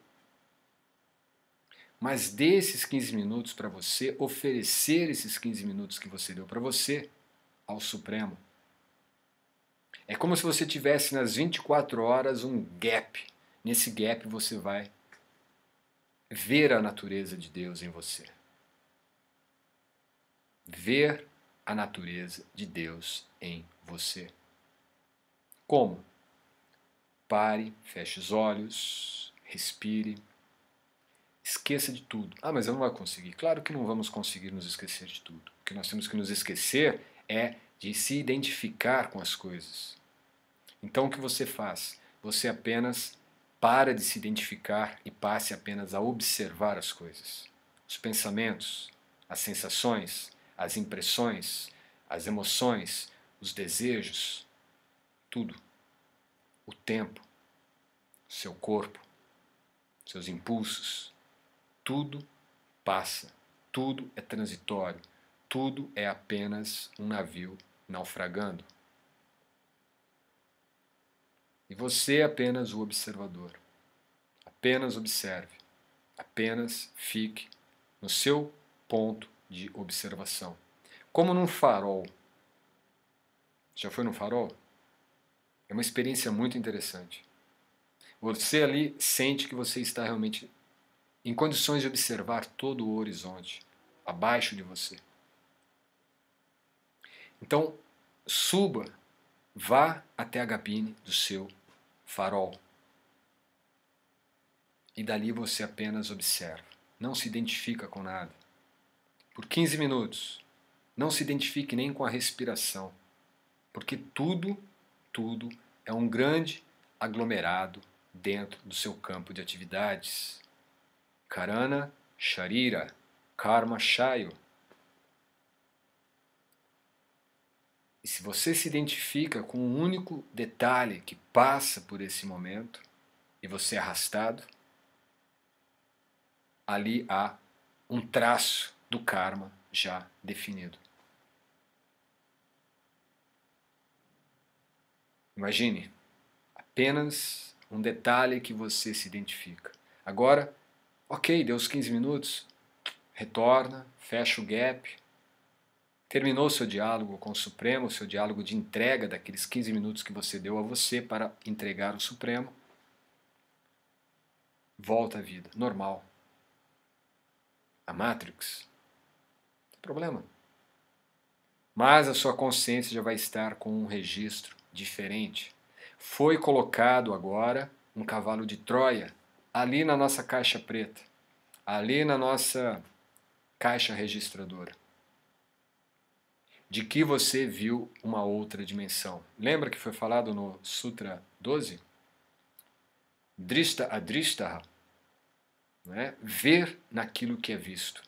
Mas dê esses 15 minutos para você, oferecer esses 15 minutos que você deu para você ao Supremo. É como se você tivesse nas 24 horas um gap. Nesse gap você vai ver a natureza de Deus em você. Ver a natureza de Deus em você. Como? Pare, feche os olhos, respire. Esqueça de tudo. Ah, mas eu não vou conseguir. Claro que não vamos conseguir nos esquecer de tudo. O que nós temos que nos esquecer é de se identificar com as coisas. Então o que você faz? Você apenas para de se identificar e passe apenas a observar as coisas. Os pensamentos, as sensações, as impressões, as emoções, os desejos, tudo. O tempo, seu corpo, seus impulsos, tudo passa, tudo é transitório, tudo é apenas um navio naufragando. E você é apenas o observador. Apenas observe. Apenas fique no seu ponto de observação. Como num farol. Já foi num farol? É uma experiência muito interessante. Você ali sente que você está realmente em condições de observar todo o horizonte abaixo de você. Então, suba, vá até a cabine do seu farol. E dali você apenas observa, não se identifica com nada. Por 15 minutos, não se identifique nem com a respiração, porque tudo, tudo é um grande aglomerado dentro do seu campo de atividades. Karana Sharira, Karma Shayo E se você se identifica com um único detalhe que passa por esse momento e você é arrastado, ali há um traço do karma já definido. Imagine apenas um detalhe que você se identifica. Agora, ok, deu os 15 minutos, retorna, fecha o gap, Terminou seu diálogo com o Supremo, seu diálogo de entrega daqueles 15 minutos que você deu a você para entregar o Supremo. Volta à vida, normal. A Matrix. Não tem problema. Mas a sua consciência já vai estar com um registro diferente. Foi colocado agora um cavalo de Troia ali na nossa caixa preta, ali na nossa caixa registradora de que você viu uma outra dimensão. Lembra que foi falado no Sutra 12? Drista adristaha, né? ver naquilo que é visto.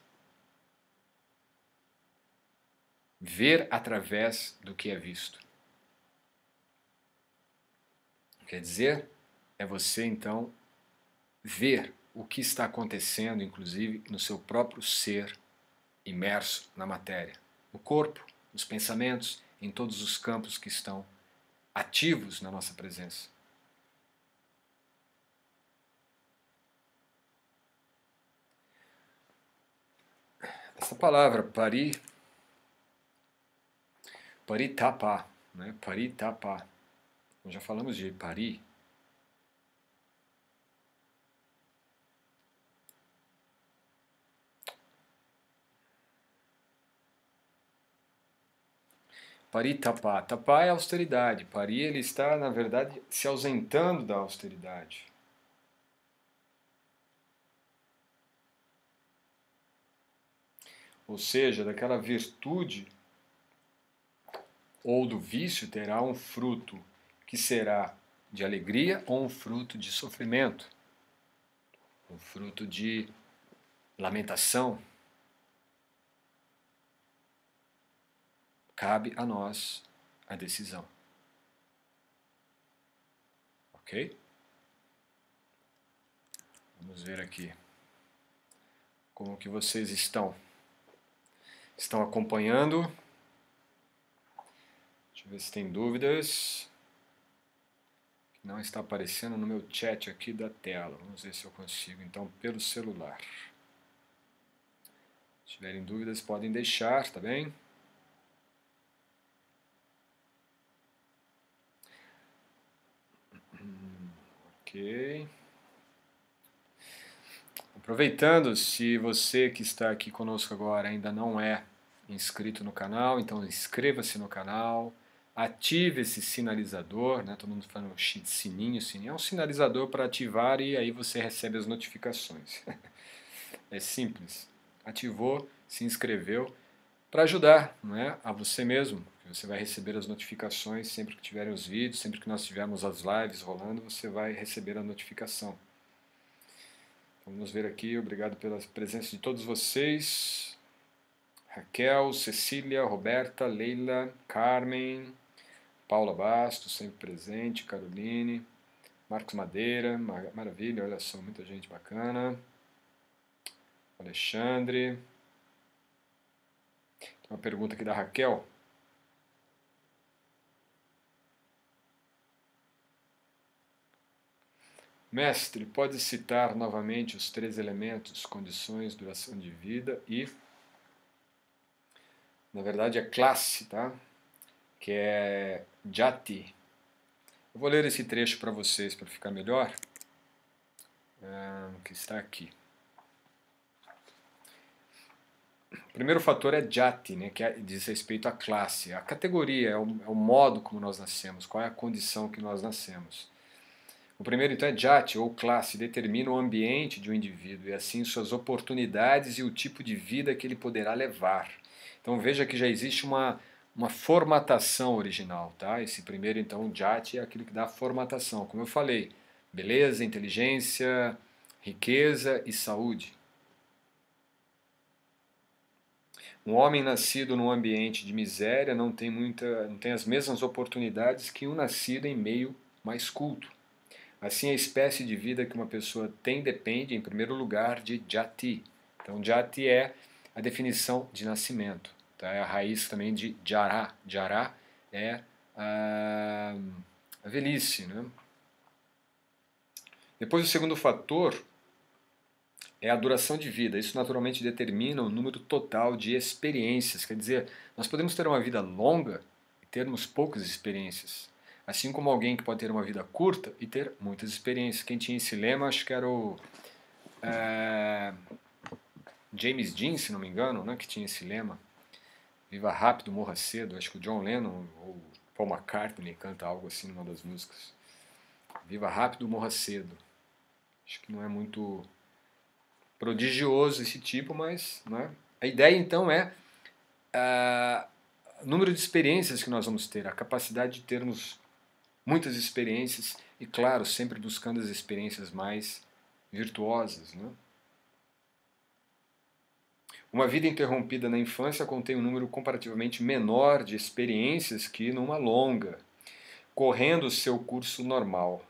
Ver através do que é visto. Quer dizer, é você então ver o que está acontecendo, inclusive no seu próprio ser imerso na matéria. no corpo, nos pensamentos, em todos os campos que estão ativos na nossa presença. Essa palavra, pari, paritapa, né? paritapa. já falamos de pari, Pari tapá. Tapá é austeridade. Pari ele está, na verdade, se ausentando da austeridade. Ou seja, daquela virtude ou do vício terá um fruto que será de alegria ou um fruto de sofrimento, um fruto de lamentação. Cabe a nós a decisão. Ok? Vamos ver aqui como que vocês estão. Estão acompanhando? Deixa eu ver se tem dúvidas. Não está aparecendo no meu chat aqui da tela. Vamos ver se eu consigo, então, pelo celular. Se tiverem dúvidas, podem deixar, tá bem? Ok. Aproveitando, se você que está aqui conosco agora ainda não é inscrito no canal, então inscreva-se no canal, ative esse sinalizador, né? Todo mundo falando sininho, sininho, é um sinalizador para ativar e aí você recebe as notificações. é simples. Ativou, se inscreveu para ajudar, não é, a você mesmo você vai receber as notificações sempre que tiverem os vídeos, sempre que nós tivermos as lives rolando, você vai receber a notificação. Então, vamos ver aqui, obrigado pela presença de todos vocês. Raquel, Cecília, Roberta, Leila, Carmen, Paula Bastos, sempre presente, Caroline, Marcos Madeira, mar maravilha, olha só, muita gente bacana. Alexandre. Uma pergunta aqui da Raquel. Mestre, pode citar novamente os três elementos, condições, duração de vida e, na verdade, a classe, tá? Que é Jati. Eu vou ler esse trecho para vocês para ficar melhor, ah, O que está aqui. O primeiro fator é Jati, né, que é, diz respeito à classe. à categoria é o, é o modo como nós nascemos, qual é a condição que nós nascemos. O primeiro, então, é jati, ou classe, determina o ambiente de um indivíduo e, assim, suas oportunidades e o tipo de vida que ele poderá levar. Então, veja que já existe uma, uma formatação original, tá? Esse primeiro, então, jati, é aquilo que dá a formatação, como eu falei, beleza, inteligência, riqueza e saúde. Um homem nascido num ambiente de miséria não tem, muita, não tem as mesmas oportunidades que um nascido em meio mais culto. Assim, a espécie de vida que uma pessoa tem depende, em primeiro lugar, de jati. Então, jati é a definição de nascimento. Tá? É a raiz também de jará. Jará é a, a velhice. Né? Depois, o segundo fator é a duração de vida. Isso naturalmente determina o número total de experiências. Quer dizer, nós podemos ter uma vida longa e termos poucas experiências. Assim como alguém que pode ter uma vida curta e ter muitas experiências. Quem tinha esse lema, acho que era o é, James Dean, se não me engano, né, que tinha esse lema. Viva rápido, morra cedo. Acho que o John Lennon ou Paul McCartney canta algo assim numa das músicas. Viva rápido, morra cedo. Acho que não é muito prodigioso esse tipo, mas né? a ideia então é o é, uh, número de experiências que nós vamos ter, a capacidade de termos muitas experiências e, claro, sempre buscando as experiências mais virtuosas. Né? Uma vida interrompida na infância contém um número comparativamente menor de experiências que numa longa, correndo o seu curso normal.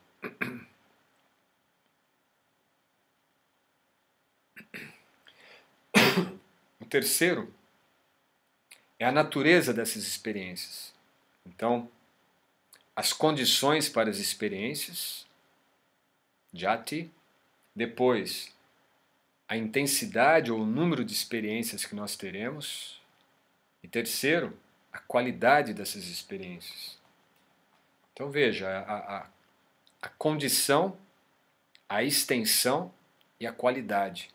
O terceiro é a natureza dessas experiências. Então, as condições para as experiências, jati, depois a intensidade ou o número de experiências que nós teremos, e terceiro, a qualidade dessas experiências. Então veja, a, a, a condição, a extensão e a qualidade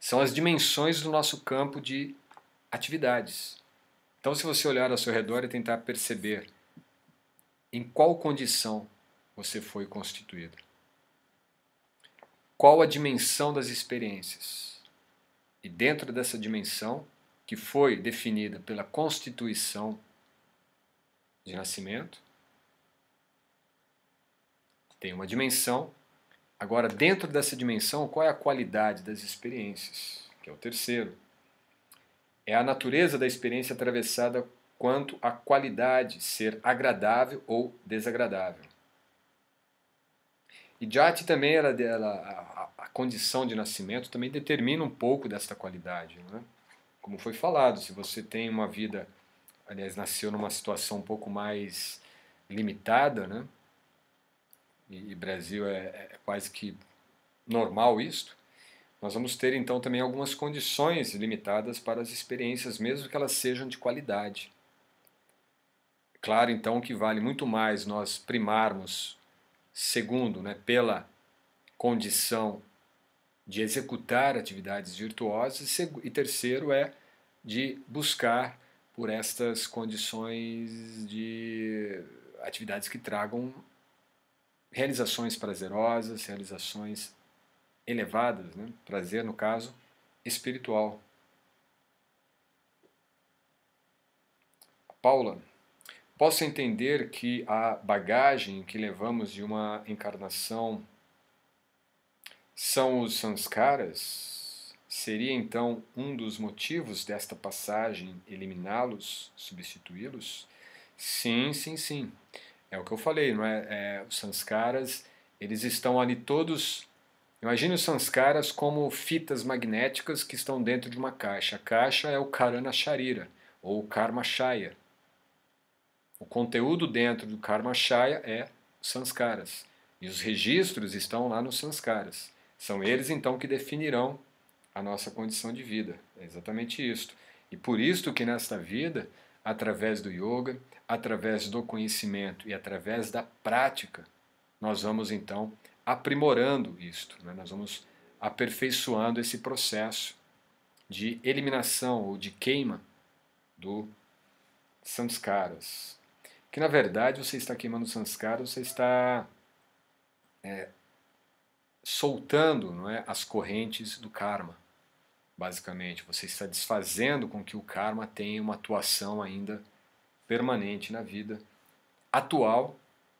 são as dimensões do nosso campo de atividades. Então, se você olhar ao seu redor e tentar perceber em qual condição você foi constituído. Qual a dimensão das experiências? E dentro dessa dimensão, que foi definida pela Constituição de Nascimento, tem uma dimensão. Agora, dentro dessa dimensão, qual é a qualidade das experiências? Que é o terceiro. É a natureza da experiência atravessada quanto à qualidade ser agradável ou desagradável. E Jati também era dela, a, a, condição de nascimento também determina um pouco desta qualidade. Né? Como foi falado, se você tem uma vida, aliás, nasceu numa situação um pouco mais limitada, né? e, e Brasil é, é quase que normal isto, nós vamos ter então também algumas condições limitadas para as experiências, mesmo que elas sejam de qualidade. Claro, então, que vale muito mais nós primarmos, segundo, né, pela condição de executar atividades virtuosas, e terceiro é de buscar por estas condições de atividades que tragam realizações prazerosas, realizações elevadas, né? prazer, no caso, espiritual. Paula possa entender que a bagagem que levamos de uma encarnação são os sanskaras, seria então um dos motivos desta passagem eliminá-los, substituí-los? Sim, sim, sim. É o que eu falei, não é? é? os sanskaras, eles estão ali todos. Imagine os sanskaras como fitas magnéticas que estão dentro de uma caixa. A caixa é o Karana Sharira, ou Karma Shaya. O conteúdo dentro do Karma Shaya é sanskaras. E os registros estão lá nos sanskaras. São eles então que definirão a nossa condição de vida. É exatamente isto. E por isto que nesta vida, através do yoga, através do conhecimento e através da prática, nós vamos então aprimorando isto, né? nós vamos aperfeiçoando esse processo de eliminação ou de queima do samskaras, que na verdade você está queimando sanskara, você está é, soltando não é, as correntes do karma, basicamente. Você está desfazendo com que o karma tenha uma atuação ainda permanente na vida atual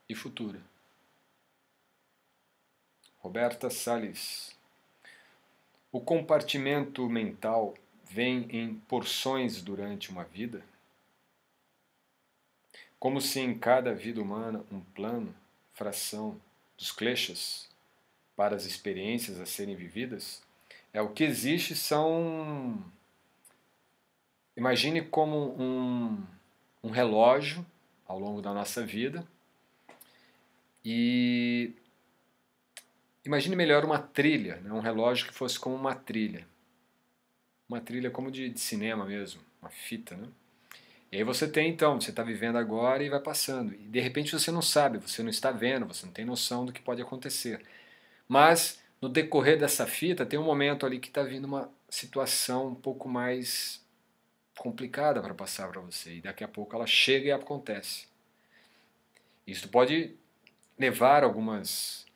e futura. Roberta Salles. O compartimento mental vem em porções durante uma vida? Como se em cada vida humana um plano, fração dos kleshas para as experiências a serem vividas, é o que existe são imagine como um, um relógio ao longo da nossa vida e imagine melhor uma trilha, né? um relógio que fosse como uma trilha, uma trilha como de, de cinema mesmo, uma fita, né? E aí você tem então, você está vivendo agora e vai passando. E de repente você não sabe, você não está vendo, você não tem noção do que pode acontecer. Mas no decorrer dessa fita tem um momento ali que está vindo uma situação um pouco mais complicada para passar para você. E daqui a pouco ela chega e acontece. Isso pode levar algumas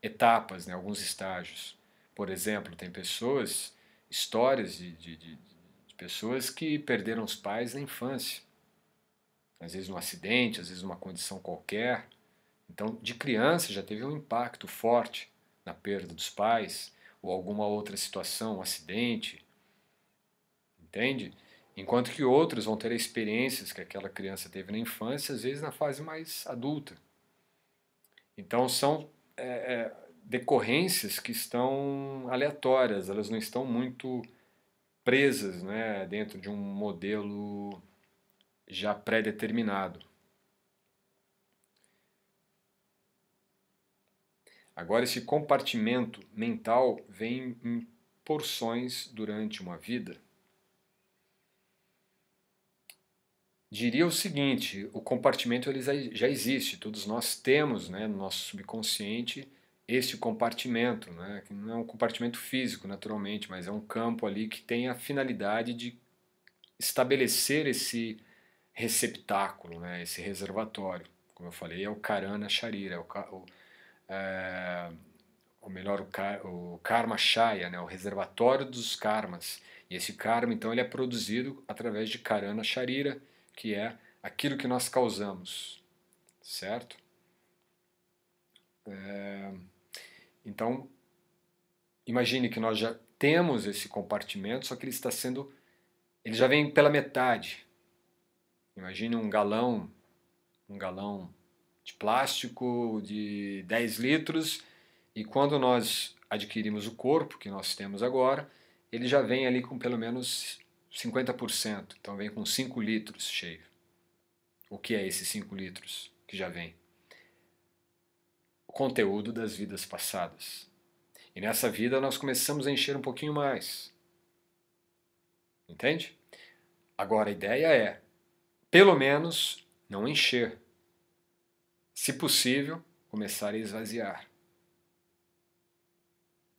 etapas, né, alguns estágios. Por exemplo, tem pessoas, histórias de, de, de, de pessoas que perderam os pais na infância às vezes num acidente, às vezes numa condição qualquer. Então, de criança já teve um impacto forte na perda dos pais ou alguma outra situação, um acidente. Entende? Enquanto que outros vão ter experiências que aquela criança teve na infância, às vezes na fase mais adulta. Então, são é, é decorrências que estão aleatórias, elas não estão muito presas né, dentro de um modelo já pré-determinado. Agora, esse compartimento mental vem em porções durante uma vida. Diria o seguinte: o compartimento ele já existe, todos nós temos né, no nosso subconsciente este compartimento, né, que não é um compartimento físico, naturalmente, mas é um campo ali que tem a finalidade de estabelecer esse receptáculo, né, esse reservatório. Como eu falei, é o Karana Sharira, é o, o, é, ou melhor, o, o Karma Shaya, né, o reservatório dos karmas. E esse karma, então, ele é produzido através de Karana Sharira, que é aquilo que nós causamos, certo? É, então, imagine que nós já temos esse compartimento, só que ele está sendo. Ele já vem pela metade. Imagine um galão, um galão de plástico de 10 litros e quando nós adquirimos o corpo que nós temos agora, ele já vem ali com pelo menos 50%, então vem com 5 litros cheio. O que é esses 5 litros que já vem? O conteúdo das vidas passadas. E nessa vida nós começamos a encher um pouquinho mais. Entende? Agora a ideia é pelo menos não encher. Se possível, começar a esvaziar.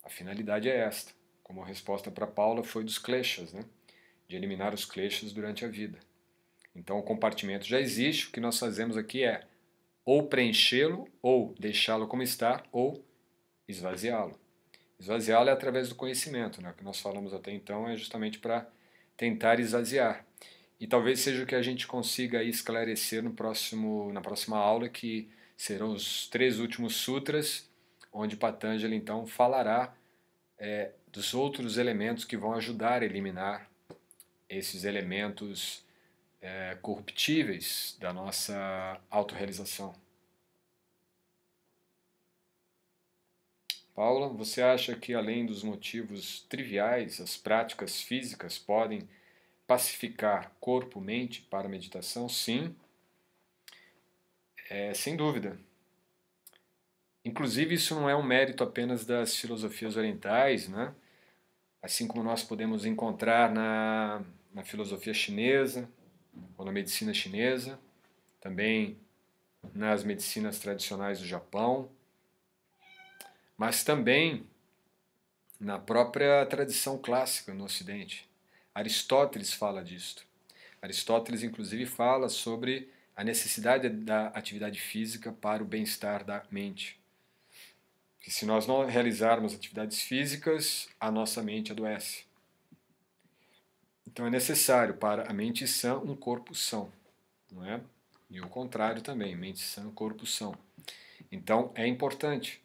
A finalidade é esta, como a resposta para Paula foi dos kleshas, né? de eliminar os kleshas durante a vida. Então o compartimento já existe, o que nós fazemos aqui é ou preenchê-lo, ou deixá-lo como está, ou esvaziá-lo. Esvaziá-lo é através do conhecimento, né? o que nós falamos até então é justamente para tentar esvaziar. E talvez seja o que a gente consiga esclarecer no próximo, na próxima aula, que serão os três últimos sutras, onde Patanjali então falará é, dos outros elementos que vão ajudar a eliminar esses elementos é, corruptíveis da nossa autorrealização. Paula, você acha que além dos motivos triviais, as práticas físicas podem pacificar corpo-mente para meditação? Sim, é, sem dúvida. Inclusive, isso não é um mérito apenas das filosofias orientais, né? assim como nós podemos encontrar na, na filosofia chinesa ou na medicina chinesa, também nas medicinas tradicionais do Japão, mas também na própria tradição clássica no Ocidente. Aristóteles fala disto. Aristóteles, inclusive, fala sobre a necessidade da atividade física para o bem-estar da mente. Que se nós não realizarmos atividades físicas, a nossa mente adoece. Então é necessário para a mente sã um corpo são, não é? E o contrário também, mente sã, corpo são. Então é importante,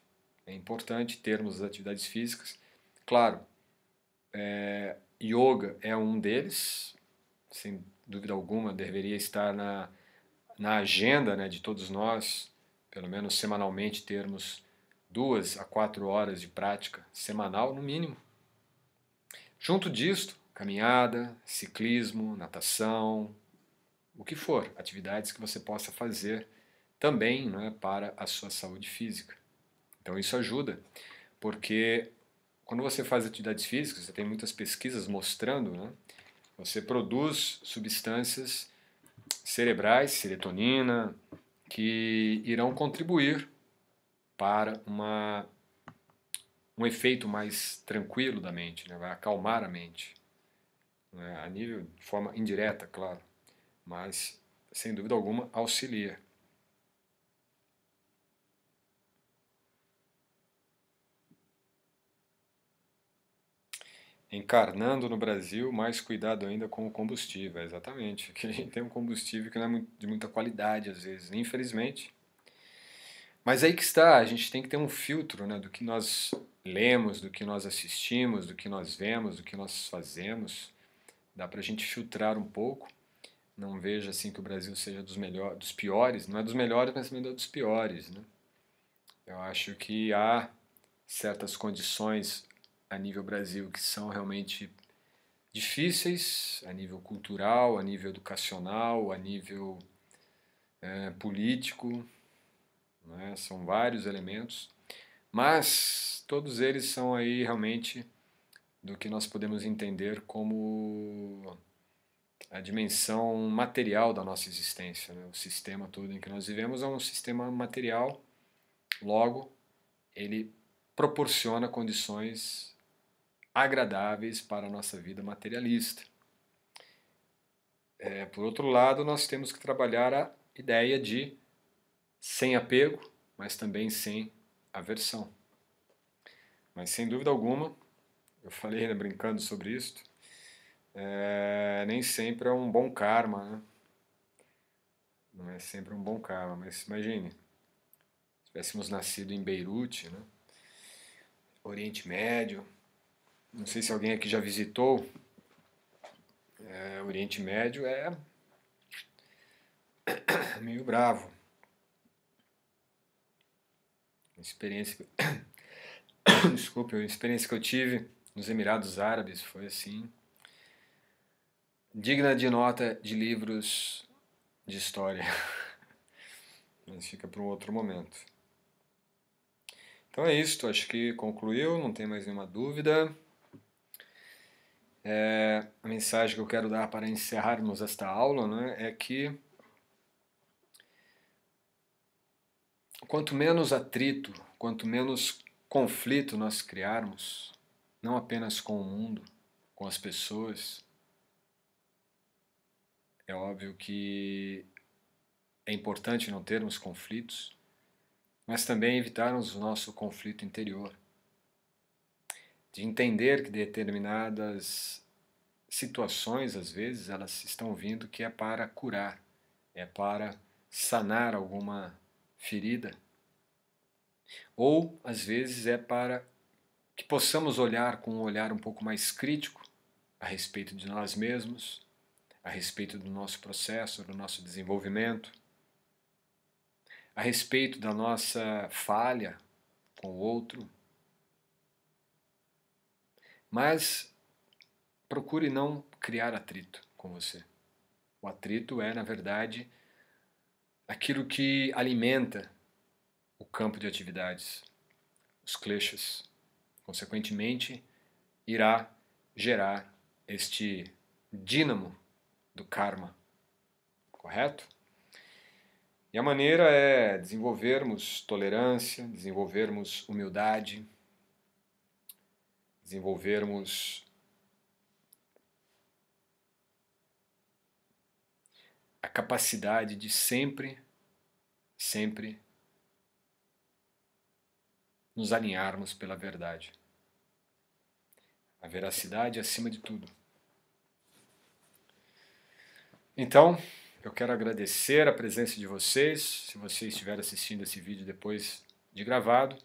é importante termos as atividades físicas. Claro, é, yoga é um deles, sem dúvida alguma, deveria estar na, na agenda né, de todos nós, pelo menos semanalmente, termos duas a quatro horas de prática semanal, no mínimo. Junto disto, caminhada, ciclismo, natação, o que for, atividades que você possa fazer também né, para a sua saúde física. Então isso ajuda, porque quando você faz atividades físicas, você tem muitas pesquisas mostrando, né? Você produz substâncias cerebrais, serotonina, que irão contribuir para uma, um efeito mais tranquilo da mente, né? vai acalmar a mente. Né? A nível, de forma indireta, claro, mas sem dúvida alguma auxilia. encarnando no Brasil, mais cuidado ainda com o combustível, é exatamente. Que a gente tem um combustível que não é de muita qualidade às vezes, infelizmente. Mas aí que está, a gente tem que ter um filtro né, do que nós lemos, do que nós assistimos, do que nós vemos, do que nós fazemos. Dá para a gente filtrar um pouco. Não vejo assim que o Brasil seja dos, melhores dos piores, não é dos melhores, mas também é dos piores. Né? Eu acho que há certas condições a nível Brasil que são realmente difíceis a nível cultural, a nível educacional, a nível é, político, né? são vários elementos, mas todos eles são aí realmente do que nós podemos entender como a dimensão material da nossa existência. Né? O sistema todo em que nós vivemos é um sistema material, logo, ele proporciona condições agradáveis para a nossa vida materialista. É, por outro lado, nós temos que trabalhar a ideia de sem apego, mas também sem aversão. Mas sem dúvida alguma, eu falei né, brincando sobre isso, é, nem sempre é um bom karma, né? Não é sempre um bom karma, mas imagine, se tivéssemos nascido em Beirute, né? Oriente Médio, não sei se alguém aqui já visitou é, Oriente Médio, é meio bravo. Uma experiência que... Desculpe, a experiência que eu tive nos Emirados Árabes foi assim digna de nota de livros de história. Mas fica para um outro momento. Então é isso, acho que concluiu, não tem mais nenhuma dúvida. É, a mensagem que eu quero dar para encerrarmos esta aula né, é que quanto menos atrito, quanto menos conflito nós criarmos, não apenas com o mundo, com as pessoas, é óbvio que é importante não termos conflitos, mas também evitarmos o nosso conflito interior de entender que determinadas situações, às vezes, elas estão vindo que é para curar, é para sanar alguma ferida. Ou, às vezes, é para que possamos olhar com um olhar um pouco mais crítico a respeito de nós mesmos, a respeito do nosso processo, do nosso desenvolvimento, a respeito da nossa falha com o outro mas procure não criar atrito com você. O atrito é, na verdade, aquilo que alimenta o campo de atividades, os kleshas. Consequentemente, irá gerar este dínamo do karma, correto? E a maneira é desenvolvermos tolerância, desenvolvermos humildade, desenvolvermos a capacidade de sempre, sempre nos alinharmos pela verdade. A veracidade acima de tudo. Então, eu quero agradecer a presença de vocês. Se você estiver assistindo esse vídeo depois de gravado,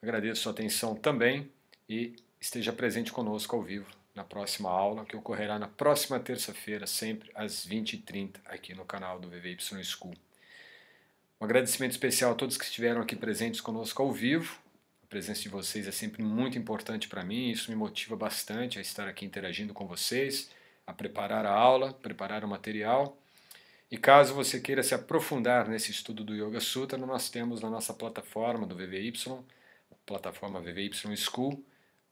agradeço a sua atenção também e esteja presente conosco ao vivo na próxima aula, que ocorrerá na próxima terça-feira, sempre às 20h30, aqui no canal do VVY School. Um agradecimento especial a todos que estiveram aqui presentes conosco ao vivo. A presença de vocês é sempre muito importante para mim, isso me motiva bastante a estar aqui interagindo com vocês, a preparar a aula, preparar o material. E caso você queira se aprofundar nesse estudo do Yoga Sutra, nós temos na nossa plataforma do VVY, plataforma VVY School,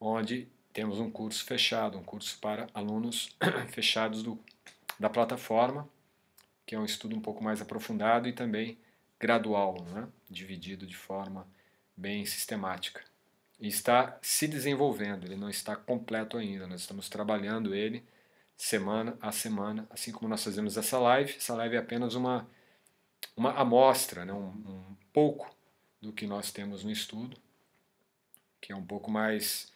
onde temos um curso fechado, um curso para alunos fechados do, da plataforma, que é um estudo um pouco mais aprofundado e também gradual, né? dividido de forma bem sistemática. E está se desenvolvendo, ele não está completo ainda, nós estamos trabalhando ele semana a semana, assim como nós fazemos essa live. Essa live é apenas uma, uma amostra, né? um, um pouco do que nós temos no estudo, que é um pouco mais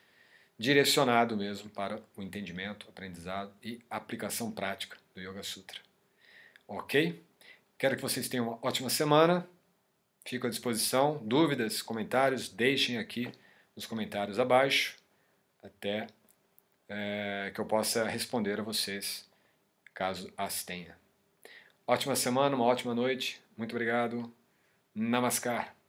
direcionado mesmo para o entendimento, aprendizado e aplicação prática do Yoga Sutra. Ok? Quero que vocês tenham uma ótima semana. Fico à disposição. Dúvidas, comentários, deixem aqui nos comentários abaixo, até é, que eu possa responder a vocês, caso as tenha. Ótima semana, uma ótima noite. Muito obrigado. Namaskar.